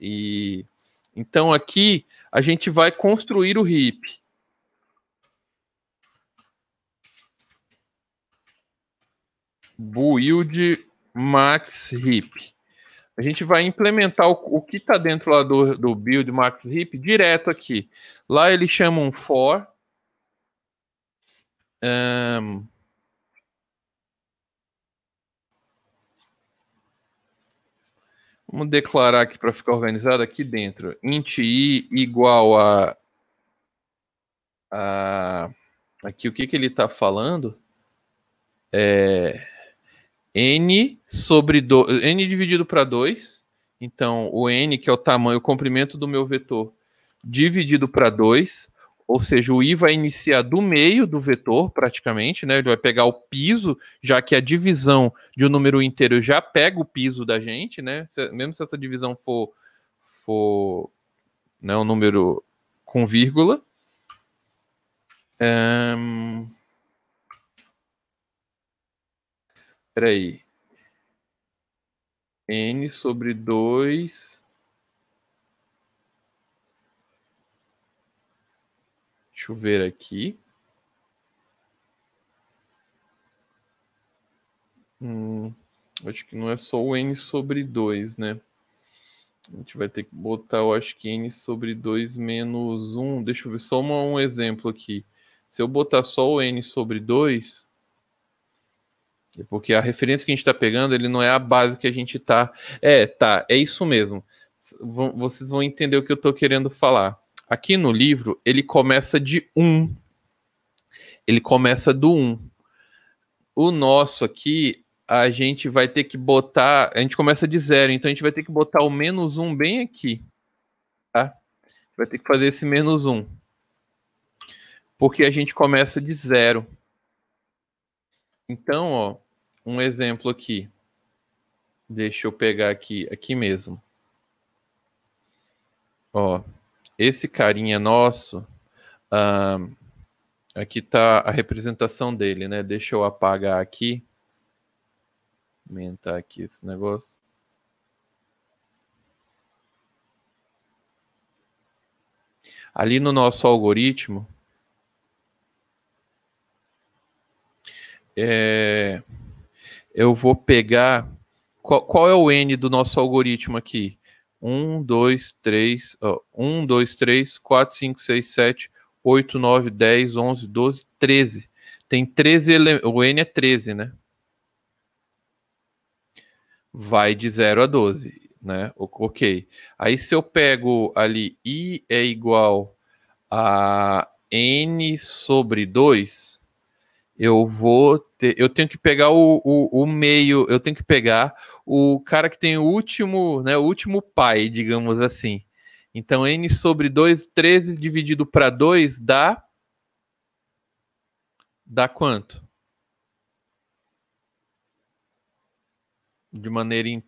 E, então aqui a gente vai construir o heap. Build Max Hip. A gente vai implementar o, o que está dentro lá do, do build Max Hip direto aqui. Lá ele chama um for. Um, ehm, Vamos declarar aqui para ficar organizado aqui dentro. int i igual a, a aqui o que, que ele está falando é n sobre do, n dividido para 2. Então, o n, que é o tamanho, o comprimento do meu vetor, dividido para 2. Ou seja, o i vai iniciar do meio do vetor, praticamente, né? Ele vai pegar o piso, já que a divisão de um número inteiro já pega o piso da gente, né? Se, mesmo se essa divisão for, for né, um número com vírgula. Um, Peraí. N sobre 2. Deixa eu ver aqui. Hum, acho que não é só o N sobre 2, né? A gente vai ter que botar, eu acho que N sobre 2 menos 1. Deixa eu ver só uma, um exemplo aqui. Se eu botar só o N sobre 2, porque a referência que a gente está pegando, ele não é a base que a gente está. É, tá, é isso mesmo. Vocês vão entender o que eu estou querendo falar. Aqui no livro, ele começa de 1. Um. Ele começa do 1. Um. O nosso aqui, a gente vai ter que botar. A gente começa de zero, então a gente vai ter que botar o menos 1 um bem aqui. Tá? Vai ter que fazer esse menos 1. Porque a gente começa de zero. Então, ó, um exemplo aqui. Deixa eu pegar aqui, aqui mesmo. Ó, esse carinha nosso, ah, aqui tá a representação dele, né? Deixa eu apagar aqui. Aumentar aqui esse negócio. Ali no nosso algoritmo, é, eu vou pegar. Qual, qual, é o N do nosso algoritmo aqui? 1, 2, 3, 1, 2, 3, 4, 5, 6, 7, 8, 9, 10, 11, 12, 13. Tem 13 elementos. O N é 13, né? Vai de 0 a 12, né? Ok. Aí se eu pego ali I é igual a N sobre 2, eu vou ter, eu tenho que pegar o, o, o, meio, eu tenho que pegar o cara que tem o último, né, o último pai, digamos assim. Então, n sobre 2, 13 dividido para 2 dá. dá quanto? De maneira. In...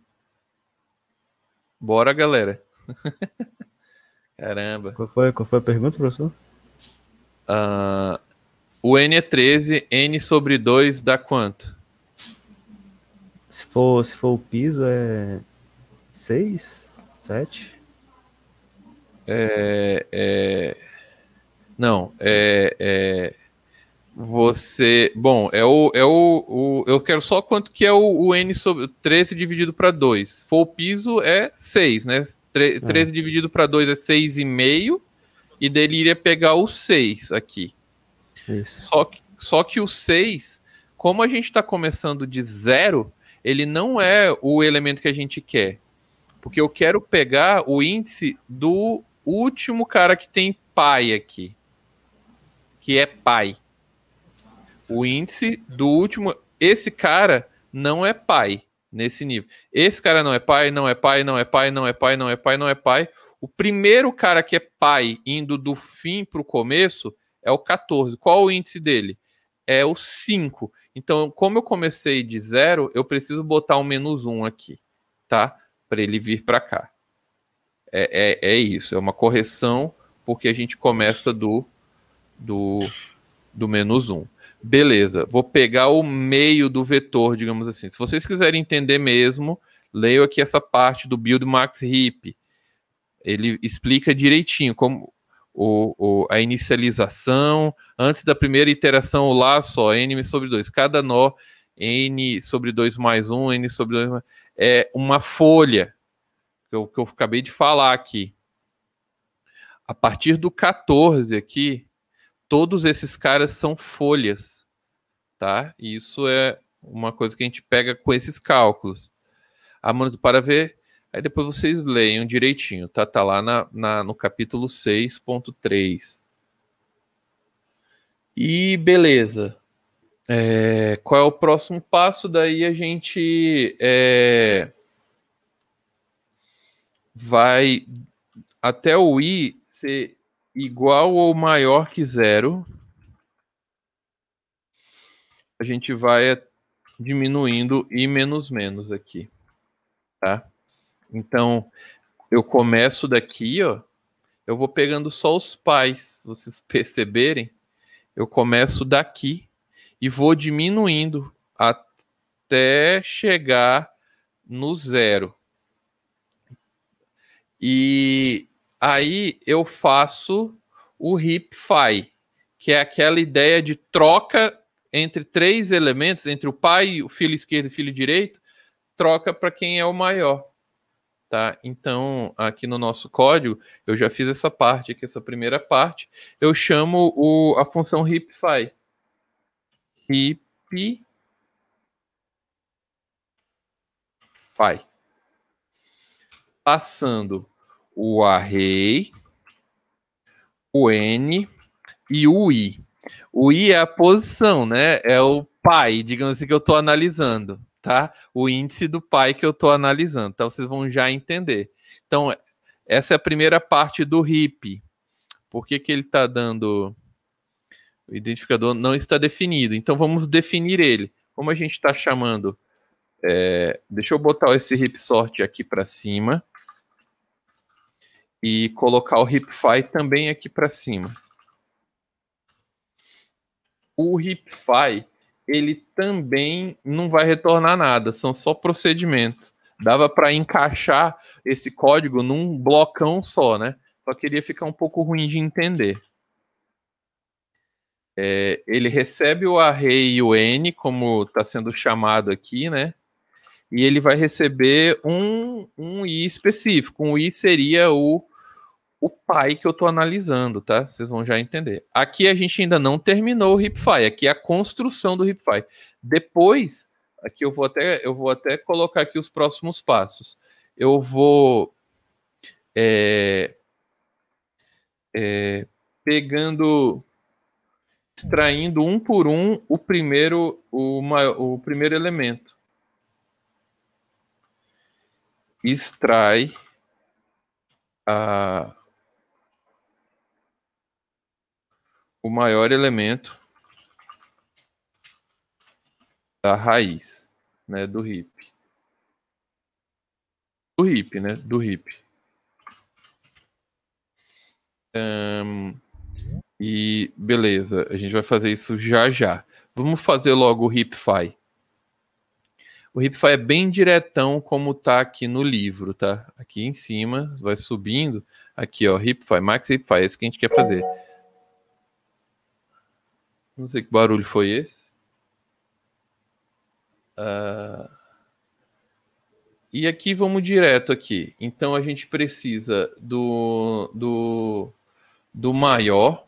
Bora, galera. (laughs) Caramba. Qual foi, qual foi a pergunta, professor? Ah. Uh... O N é 13, N sobre 2 dá quanto? Se for, se for o piso, é 6, 7? É, é... Não, é, é... Você. Bom, é o. É o, o eu quero só quanto que é o, o N sobre 13 dividido para 2. Se for o piso, é 6, né? Tre, 13 é. dividido para 2 é 6,5. E dele iria pegar o 6 aqui. Isso. Só, que, só que o 6, como a gente está começando de zero, ele não é o elemento que a gente quer. Porque eu quero pegar o índice do último cara que tem pai aqui. Que é pai. O índice do último. Esse cara não é pai nesse nível. Esse cara não é pai, não é pai, não é pai, não é pai, não é pai, não é pai. O primeiro cara que é pai indo do fim para o começo é o 14. Qual o índice dele? É o 5. Então, como eu comecei de zero, eu preciso botar um menos 1 aqui, tá? Para ele vir para cá. É, é, é, isso, é uma correção, porque a gente começa do, do, do menos 1. Beleza, vou pegar o meio do vetor, digamos assim. Se vocês quiserem entender mesmo, leio aqui essa parte do Build Max Hip. Ele explica direitinho como o, o, a inicialização, antes da primeira iteração, o laço, ó, n sobre 2. Cada nó, n sobre 2 mais 1, n sobre 2 mais... É uma folha, que eu, que eu acabei de falar aqui. A partir do 14 aqui, todos esses caras são folhas, tá? E isso é uma coisa que a gente pega com esses cálculos. Ah, mano, para ver Aí depois vocês leiam direitinho, tá? Tá lá na, na no capítulo 6.3. E beleza. É, qual é o próximo passo? Daí a gente é, vai até o i ser igual ou maior que zero. A gente vai diminuindo i menos menos aqui, tá? Então, eu começo daqui, ó. Eu vou pegando só os pais, vocês (laughs) perceberem. Eu começo daqui e vou diminuindo até chegar no zero. E aí eu faço o hip-fi, que é aquela ideia de troca entre três elementos, entre o pai, o filho esquerdo e o filho direito, troca para quem é o maior. Tá? Então, aqui no nosso código, eu já fiz essa parte aqui, essa primeira parte. Eu chamo o, a função hipify. Hipify. Passando o array, o n e o i. O i é a posição, né? É o pai, digamos assim, que eu estou analisando tá? O índice do pai que eu estou analisando. Então vocês vão já entender. Então, essa é a primeira parte do RIP. Por que, que ele está dando. O identificador não está definido. Então vamos definir ele. Como a gente está chamando. É... Deixa eu botar esse RIP sort aqui para cima. E colocar o RIPFI também aqui para cima. O RIPFI ele também não vai retornar nada, são só procedimentos. Dava para encaixar esse código num blocão só, né? Só queria ficar um pouco ruim de entender. É, ele recebe o array e o n, como está sendo chamado aqui, né? E ele vai receber um, um i específico. Um i seria o o pai que eu estou analisando, tá? Vocês vão já entender. Aqui a gente ainda não terminou o HipFi, aqui é a construção do HipFi. Depois, aqui eu vou até eu vou até colocar aqui os próximos passos. Eu vou é, é, pegando, extraindo um por um o primeiro o, maior, o primeiro elemento. Extrai a o maior elemento da raiz, né, do hip. Do hip, né, do hip. Um, e beleza, a gente vai fazer isso já já. Vamos fazer logo o hipfy. O HIPFI é bem diretão como tá aqui no livro, tá? Aqui em cima, vai subindo. Aqui, ó, HIPFI, max HIPFI, é isso que a gente quer fazer. Não sei que barulho foi esse. Uh... E aqui vamos direto aqui. Então a gente precisa do, do, do maior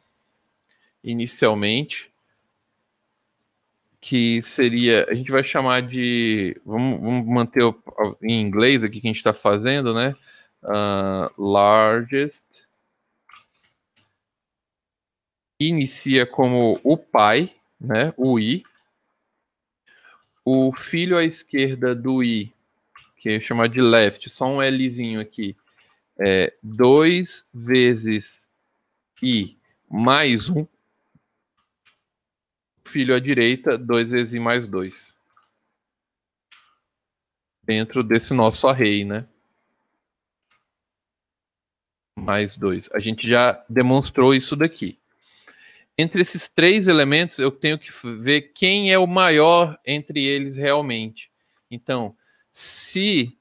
inicialmente, que seria, a gente vai chamar de, vamos, vamos manter o, em inglês aqui que a gente está fazendo, né? Uh, largest inicia como o pai, né, o I. O filho à esquerda do I, que é chamado de left, só um Lzinho aqui, é 2 vezes I mais 1. Um. Filho à direita, 2 vezes I mais 2. Dentro desse nosso array, né? Mais 2. A gente já demonstrou isso daqui entre esses três elementos, eu tenho que ver quem é o maior entre eles realmente. Então, se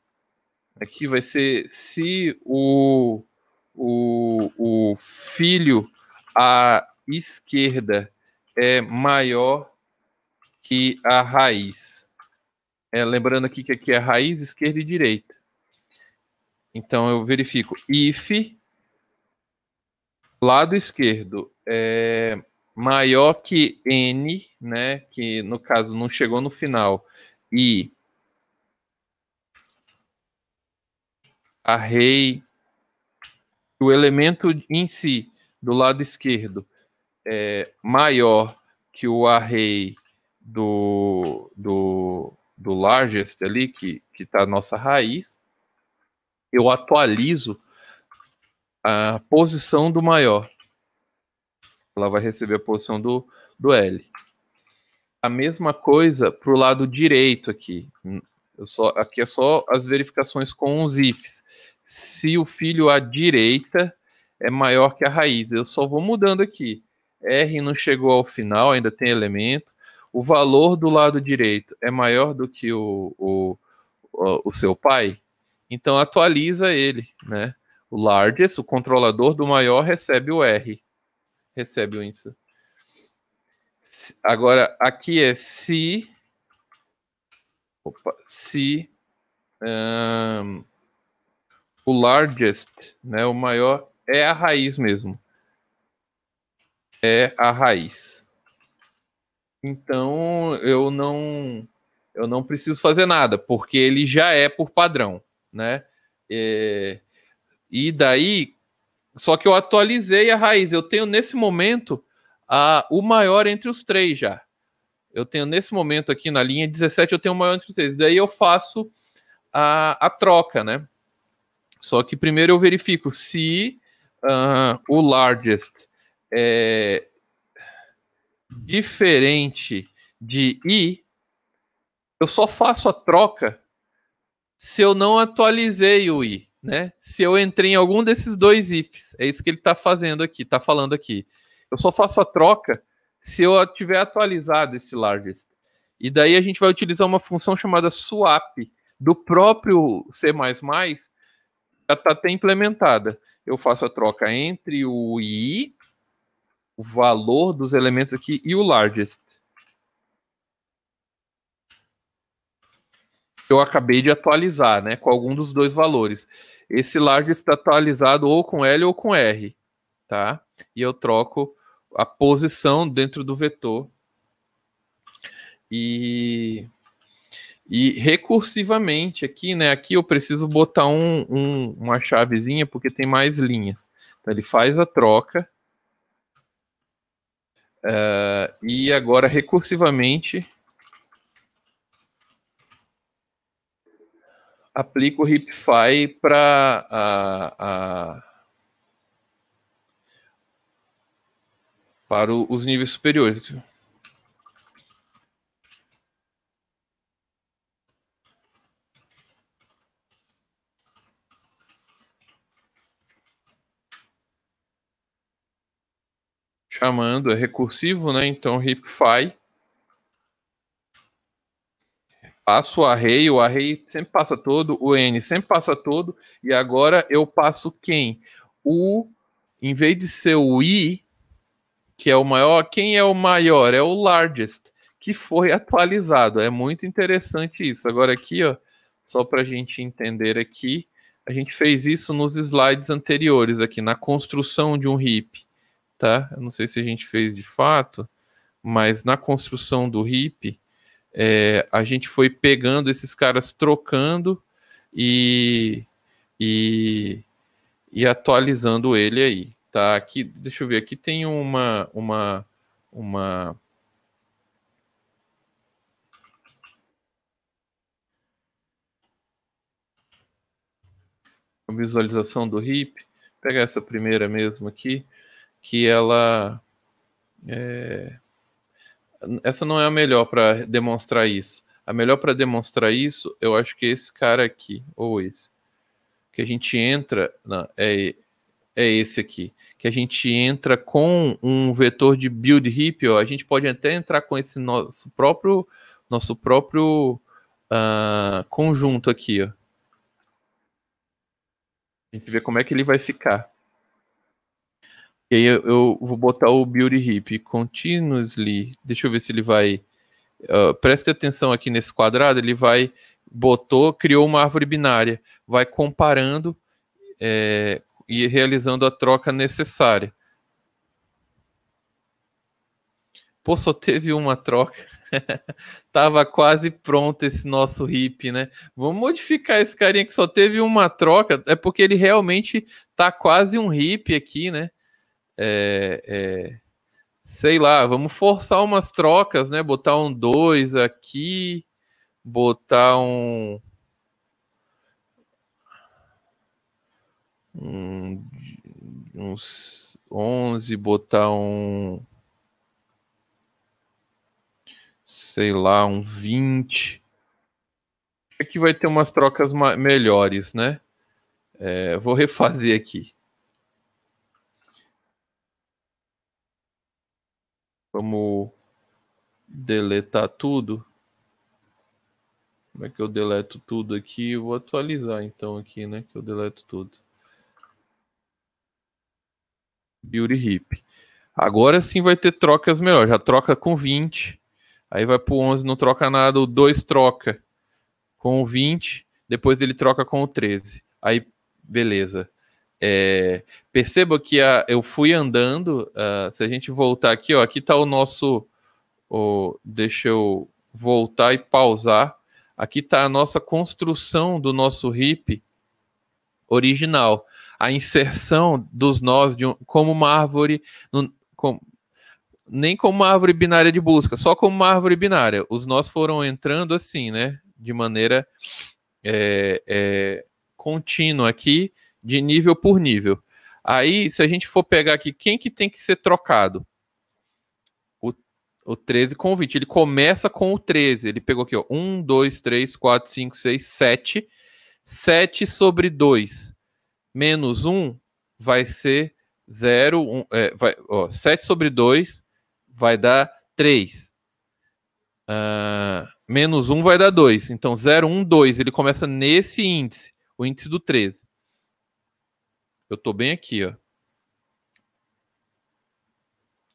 aqui vai ser se o, o, o filho à esquerda é maior que a raiz. É, lembrando aqui que aqui é raiz, esquerda e direita. Então eu verifico if lado esquerdo é maior que n, né, que no caso não chegou no final, e array o elemento em si do lado esquerdo é maior que o array do, do, do largest ali, que está a nossa raiz, eu atualizo a posição do maior. Ela vai receber a posição do, do L. A mesma coisa para o lado direito aqui. Eu só, aqui é só as verificações com os ifs. Se o filho à direita é maior que a raiz. Eu só vou mudando aqui. R não chegou ao final, ainda tem elemento. O valor do lado direito é maior do que o, o, o seu pai. Então atualiza ele, né? O largest, o controlador do maior, recebe o R recebe o índice. Agora, aqui é se. Opa, se. Um, o largest, né, o maior, é a raiz mesmo. É a raiz. Então, eu não. Eu não preciso fazer nada, porque ele já é por padrão, né? É, e daí, só que eu atualizei a raiz. Eu tenho nesse momento a, o maior entre os três já. Eu tenho nesse momento aqui na linha 17, eu tenho o maior entre os três. Daí eu faço a, a troca, né? Só que primeiro eu verifico se uh, o largest é diferente de i. Eu só faço a troca se eu não atualizei o i né? Se eu entrei em algum desses dois ifs, é isso que ele está fazendo aqui, está falando aqui. Eu só faço a troca se eu tiver atualizado esse largest. E daí a gente vai utilizar uma função chamada swap do próprio C++, já está até implementada. Eu faço a troca entre o i, o valor dos elementos aqui, e o largest. eu acabei de atualizar, né? Com algum dos dois valores. Esse large está atualizado ou com L ou com R, tá? E eu troco a posição dentro do vetor e e recursivamente aqui, né? Aqui eu preciso botar um, um, uma chavezinha porque tem mais linhas. Então ele faz a troca. Uh, e agora recursivamente aplica o Ripify para a, a, para os níveis superiores. Chamando, é recursivo, né? Então, Ripify passo o array, o array sempre passa todo, o n sempre passa todo, e agora eu passo quem? O, em vez de ser o i, que é o maior, quem é o maior? É o largest, que foi atualizado. É muito interessante isso. Agora aqui, ó, só para a gente entender aqui, a gente fez isso nos slides anteriores aqui, na construção de um heap, tá? Eu não sei se a gente fez de fato, mas na construção do heap é, a gente foi pegando esses caras, trocando e, e, e atualizando ele aí. Tá, aqui, deixa eu ver, aqui tem uma, uma, uma visualização do RIP. Vou pegar essa primeira mesmo aqui, que ela é, essa não é a melhor para demonstrar isso. A melhor para demonstrar isso, eu acho que é esse cara aqui, ou esse. Que a gente entra. Não, é, é esse aqui. Que a gente entra com um vetor de build heap, ó. A gente pode até entrar com esse nosso próprio, nosso próprio uh, conjunto aqui, ó. A gente vê como é que ele vai ficar. E aí eu, eu vou botar o build heap continuously. Deixa eu ver se ele vai. Uh, ah, preste atenção aqui nesse quadrado, ele vai, botou, criou uma árvore binária, vai comparando é, e realizando a troca necessária. Pô, só teve uma troca. (laughs) Tava quase pronto esse nosso hip, né? Vamos modificar esse carinha que só teve uma troca, é porque ele realmente tá quase um hip aqui, né? é, é, sei lá, vamos forçar umas trocas, né? Botar um 2 aqui, botar um. um uns 11, botar um. Sei lá, um 20. Aqui vai ter umas trocas melhores, né? É, vou refazer aqui. Vamos deletar tudo. Como é que eu deleto tudo aqui? Eu vou atualizar então aqui, né? Que eu deleto tudo. Beauty Hip. Agora sim vai ter trocas melhores. Já troca com 20. Aí vai pro 11, não troca nada. O 2 troca com o 20. Depois ele troca com o 13. Aí, beleza. É, perceba que a, eu fui andando. Uh, se a gente voltar aqui, ó, aqui está o nosso. O, deixa eu voltar e pausar. Aqui está a nossa construção do nosso RIP original. A inserção dos nós de um, como uma árvore. No, com, nem como uma árvore binária de busca, só como uma árvore binária. Os nós foram entrando assim, né? De maneira é, é, contínua aqui de nível por nível. Aí, se a gente for pegar aqui, quem que tem que ser trocado? O, o 13 com o 20. Ele começa com o 13. Ele pegou aqui, ó. 1, 2, 3, 4, 5, 6, 7. 7 sobre 2 menos 1 vai ser 0. 1, é, vai, ó, 7 sobre 2 vai dar 3. Uh, ah, menos 1 vai dar 2. Então, 0, 1, 2. Ele começa nesse índice, o índice do 13. Eu estou bem aqui, ó.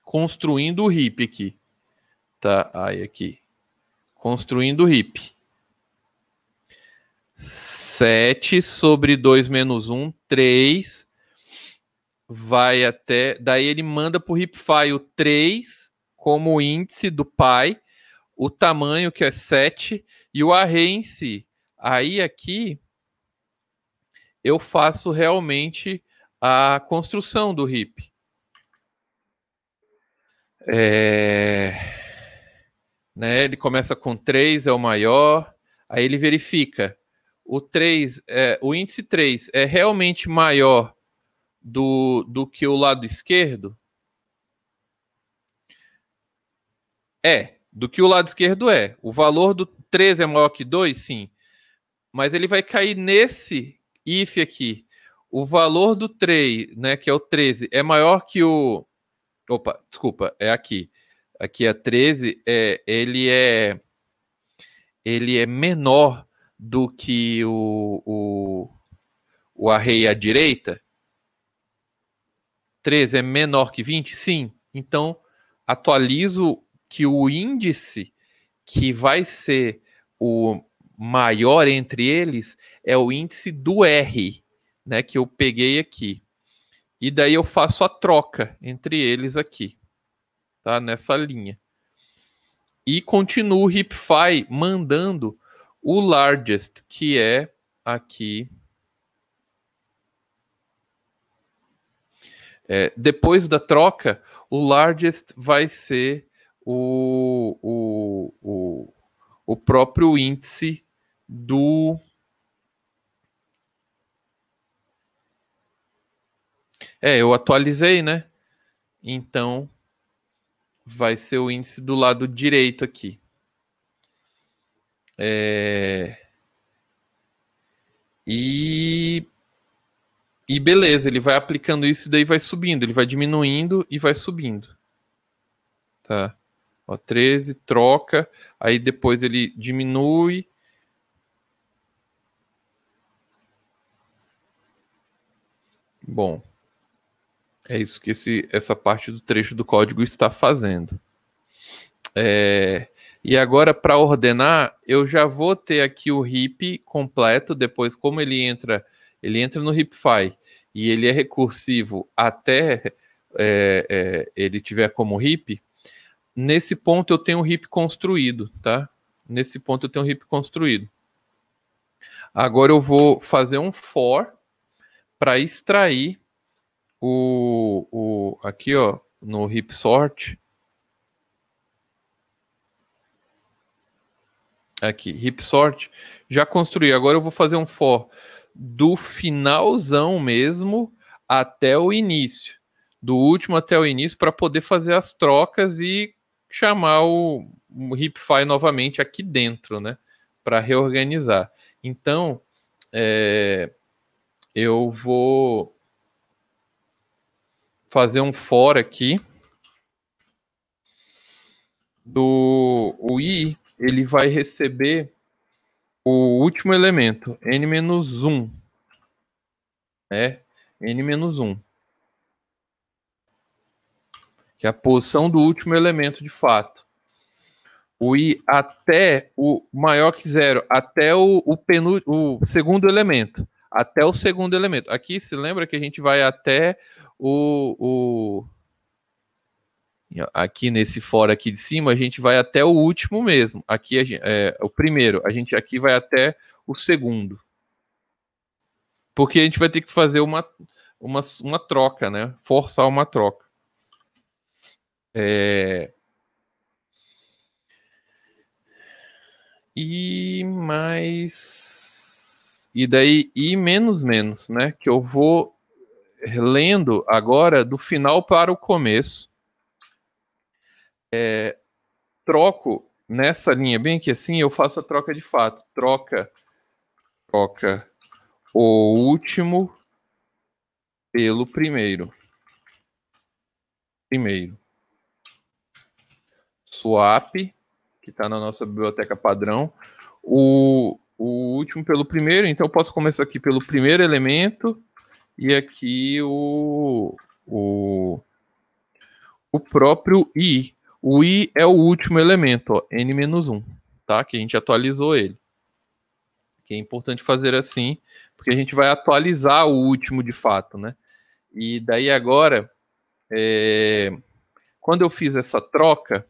Construindo o hip aqui. Tá, aí aqui. Construindo o hip. 7 sobre 2 menos 1, 3. Vai até. Daí ele manda para o hipfy o 3 como índice do pai, o tamanho que é 7 e o array em si. Aí aqui eu faço realmente a construção do RIP. É... Né, ele começa com 3, é o maior, aí ele verifica. O 3, é, o índice 3 é realmente maior do, do que o lado esquerdo? É, do que o lado esquerdo é. O valor do 3 é maior que 2? Sim. Mas ele vai cair nesse if aqui, o valor do 3, né, que é o 13, é maior que o. Opa, desculpa, é aqui. Aqui é 13, é, ele é ele é menor do que o, o, o array à direita? 13 é menor que 20? Sim. Então, atualizo que o índice que vai ser o maior entre eles é o índice do R, né, que eu peguei aqui. E daí eu faço a troca entre eles aqui, tá? Nessa linha. E continuo o HipFi mandando o largest, que é aqui. É, depois da troca, o largest vai ser o, o, o, o próprio índice do É, eu atualizei, né? Então, vai ser o índice do lado direito aqui. É... E... e beleza, ele vai aplicando isso e daí vai subindo. Ele vai diminuindo e vai subindo. Tá? Ó, 13, troca. Aí depois ele diminui. Bom. É isso que esse, essa parte do trecho do código está fazendo. É, e agora, para ordenar, eu já vou ter aqui o heap completo, depois como ele entra, ele entra no heapify e ele é recursivo até é, é, ele tiver como heap, nesse ponto eu tenho o heap construído, tá? Nesse ponto eu tenho o heap construído. Agora eu vou fazer um for para extrair o, o, aqui, ó, no hip sort. Aqui, hip sort. Já construí. Agora eu vou fazer um for do finalzão mesmo até o início. Do último até o início para poder fazer as trocas e chamar o, o hipfy novamente aqui dentro, né? Para reorganizar. Então, é, eu vou fazer um for aqui do o i, ele vai receber o último elemento, n-1, né? n-1, que é a posição do último elemento de fato. O i até o maior que zero, até o, o, o segundo elemento. Até o segundo elemento. Aqui se lembra que a gente vai até o, o, aqui nesse fora aqui de cima a gente vai até o último mesmo. Aqui gente, é o primeiro, a gente aqui vai até o segundo, porque a gente vai ter que fazer uma uma, uma troca, né? Forçar uma troca. É... E mais. E daí, e menos menos, né? Que eu vou lendo agora do final para o começo. É, troco nessa linha, bem que assim, eu faço a troca de fato. Troca, troca o último pelo primeiro. Primeiro. Swap, que está na nossa biblioteca padrão. O, o último pelo primeiro, então eu posso começar aqui pelo primeiro elemento e aqui o, o, o próprio i. O i é o último elemento, ó, n-1, tá? Que a gente atualizou ele. Que é importante fazer assim, porque a gente vai atualizar o último de fato, né? E daí agora, é... quando eu fiz essa troca,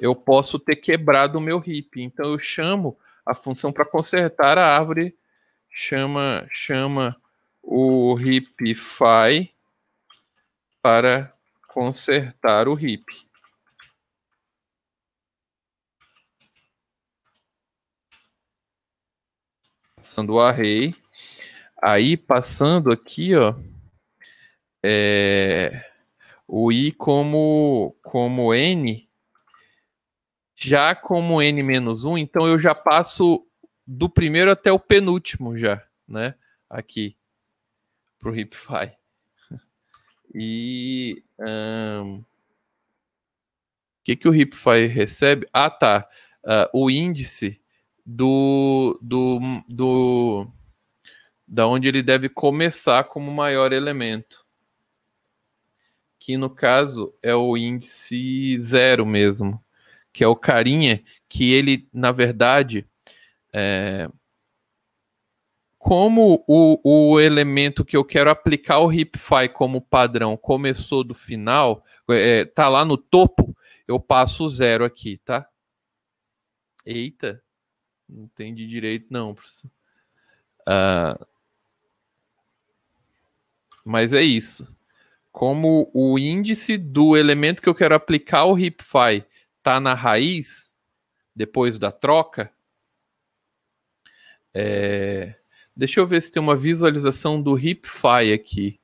eu posso ter quebrado o meu heap. Então eu chamo a função para consertar a árvore, chama chama o Ripify para consertar o RIP. Passando o array. Aí, passando aqui, ó, é, o i como, como n, já como n menos 1, então eu já passo do primeiro até o penúltimo já, né? Aqui pro Hipfy. (laughs) E o um, que, que o Hipfy recebe? Ah, tá. Uh, o índice do, do, do da onde ele deve começar como maior elemento. Que no caso é o índice zero mesmo, que é o carinha que ele, na verdade, é, como o, o elemento que eu quero aplicar o hipfy como padrão começou do final, é, é, tá lá no topo, eu passo zero aqui, tá? Eita, não entendi direito não, professor. Uh, mas é isso. Como o índice do elemento que eu quero aplicar o hipfy tá na raiz, depois da troca, é Deixa eu ver se tem uma visualização do Hipfy aqui.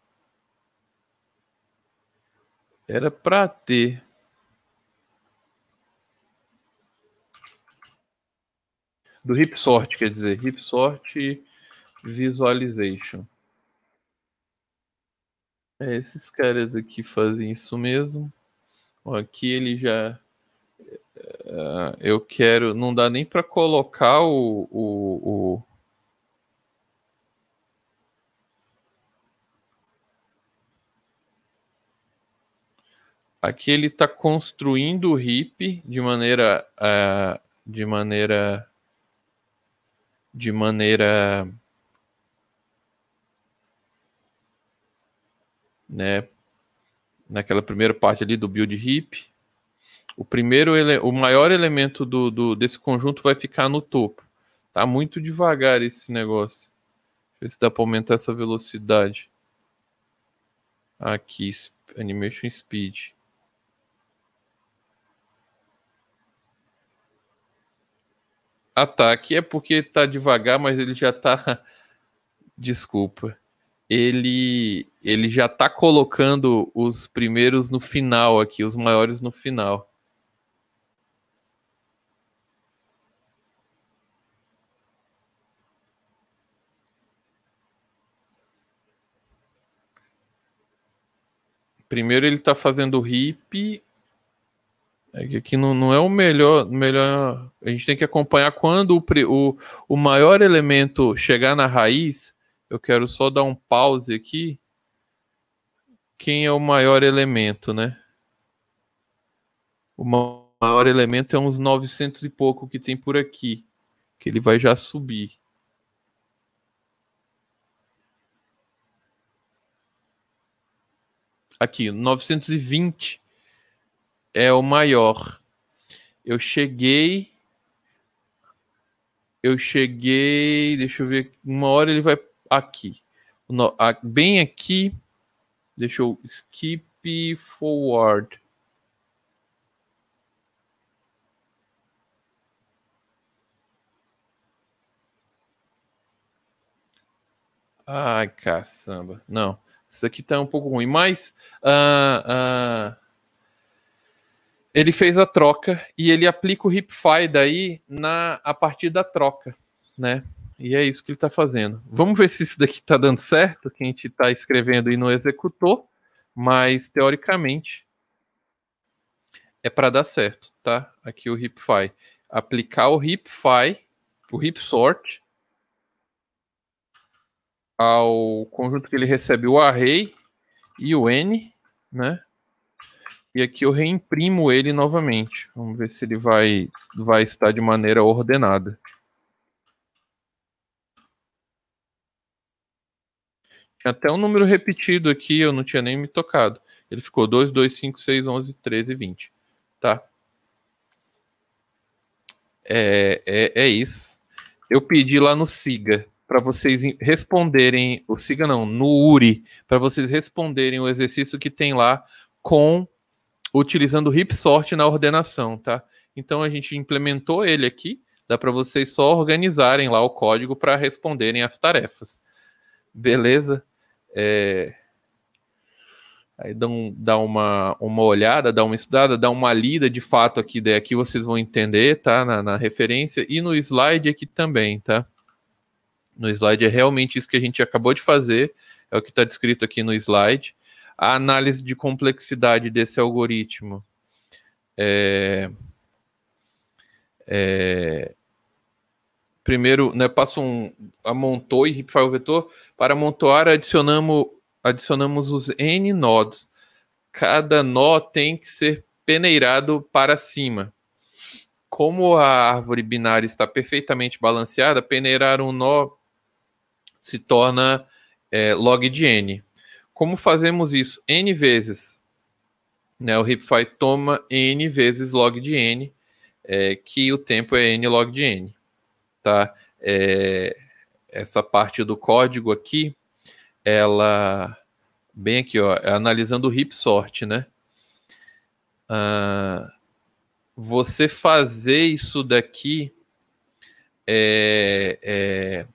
Era para ter. Do Hipsort, quer dizer, Hipsort Visualization. É, esses caras aqui fazem isso mesmo. Ó, aqui ele já eh, eu quero. Não dá nem para colocar o, o, o, Aqui ele está construindo o heap de maneira, uh, de maneira, de maneira, né? Naquela primeira parte ali do build heap, o primeiro, ele, o maior elemento do, do, desse conjunto vai ficar no topo. Tá muito devagar esse negócio. Deixa eu ver se dá para aumentar essa velocidade. Aqui, animation speed. ataque é porque tá devagar, mas ele já tá. (laughs) Desculpa. Ele, ele já tá colocando os primeiros no final aqui, os maiores no final. Primeiro ele tá fazendo hip é que aqui não, não é o melhor, melhor. A gente tem que acompanhar quando o, o, o maior elemento chegar na raiz. Eu quero só dar um pause aqui. Quem é o maior elemento, né? O maior elemento é uns 900 e pouco que tem por aqui. Que ele vai já subir. Aqui, 920 é o maior. Eu cheguei. Eu cheguei. Deixa eu ver. Uma hora ele vai aqui. No, a, bem aqui. Deixa eu. Skip forward. Ai, caçamba. Não. Isso aqui tá um pouco ruim, mas. Uh, uh ele fez a troca e ele aplica o Ripfy daí na, a partir da troca, né? E é isso que ele está fazendo. Vamos ver se isso daqui está dando certo, que a gente está escrevendo e não executou, mas teoricamente é para dar certo, tá? Aqui o Ripfy. Aplicar o Ripfy, o Ripsort, ao conjunto que ele recebe o array e o n, né? E aqui eu reimprimo ele novamente. Vamos ver se ele vai, vai estar de maneira ordenada. Tinha até um número repetido aqui, eu não tinha nem me tocado. Ele ficou 2, 2, 5, 6, 11, 13, 20. Tá? É, é, é isso. Eu pedi lá no Siga para vocês responderem, o Siga não, no URI, para vocês responderem o exercício que tem lá com utilizando hip sort na ordenação, tá? Então a gente implementou ele aqui, dá para vocês só organizarem lá o código para responderem as tarefas. Beleza? É... Aí dá, um, dá uma, uma olhada, dá uma estudada, dá uma lida de fato aqui, daqui vocês vão entender, tá? Na, na referência e no slide aqui também, tá? No slide é realmente isso que a gente acabou de fazer, é o que está descrito aqui no slide a análise de complexidade desse algoritmo é, é, primeiro, né, passo um amontou e ripify o vetor. Para amontoar, adicionamos, adicionamos os n nodos. Cada nó tem que ser peneirado para cima. Como a árvore binária está perfeitamente balanceada, peneirar um nó se torna é, log de n. Como fazemos isso n vezes, né, o Hipfy toma n vezes log de n, é, que o tempo é n log de n. Tá? É, essa parte do código aqui, ela bem aqui, ó, é analisando o hip sort, né? Ah, você fazer isso daqui é, é,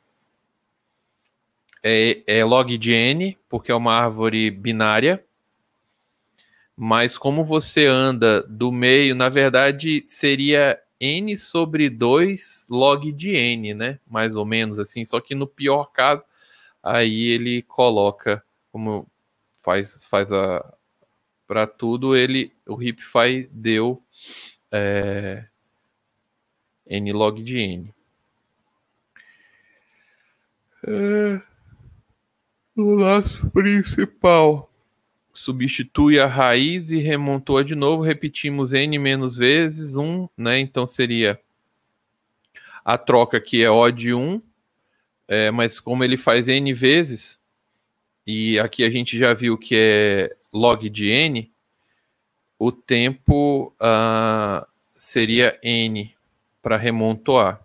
é, é log de n, porque é uma árvore binária. Mas como você anda do meio, na verdade seria n sobre 2 log de n, né? Mais ou menos assim. Só que no pior caso, aí ele coloca, como faz, faz a. Para tudo, ele, o Ripfy deu é, n log de n. É... O laço principal substitui a raiz e remontou de novo. Repetimos n menos vezes 1, né? Então seria a troca que é O de 1, é, mas como ele faz n vezes, e aqui a gente já viu que é log de n, o tempo uh, seria n para remontoar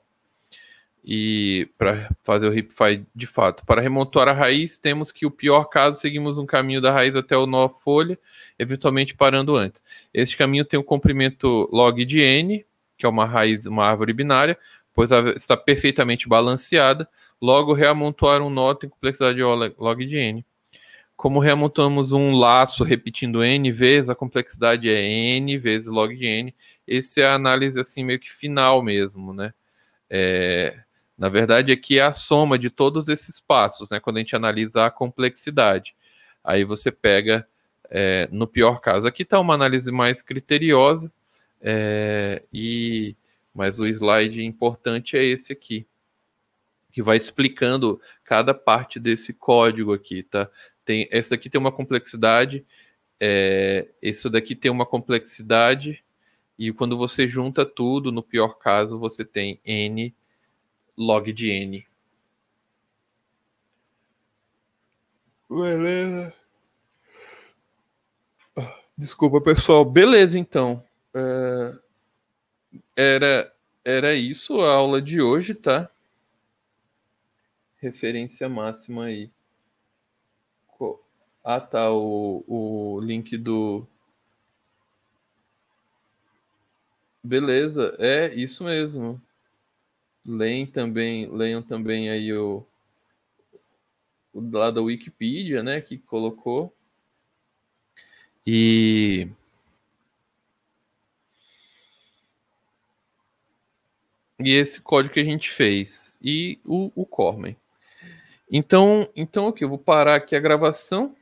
e para fazer o ripify de fato. Para remontar a raiz, temos que o pior caso seguimos um caminho da raiz até o nó folha, eventualmente parando antes. Este caminho tem um comprimento log de n, que é uma raiz, uma árvore binária, pois está perfeitamente balanceada. Logo, reamontoar um nó tem complexidade log de n. Como reamontamos um laço repetindo n vezes, a complexidade é n vezes log de n. Essa é a análise assim meio que final mesmo, né? É, na verdade, aqui é a soma de todos esses passos, né? Quando a gente analisa a complexidade. Aí você pega, é, no pior caso, aqui está uma análise mais criteriosa, é, e mas o slide importante é esse aqui, que vai explicando cada parte desse código aqui, tá? Tem, essa aqui tem uma complexidade, é, isso daqui tem uma complexidade, e quando você junta tudo, no pior caso, você tem N log de n. Beleza. Ah, desculpa, pessoal. Beleza, então. É... Era, era isso a aula de hoje, tá? Referência máxima aí. Ah, tá. O, o link do. Beleza, é isso mesmo. Leem também, leiam também aí o, o lá da Wikipedia, né, que colocou. E e esse código que a gente fez e o, o Cormen. Então, então aqui, okay, eu vou parar aqui a gravação.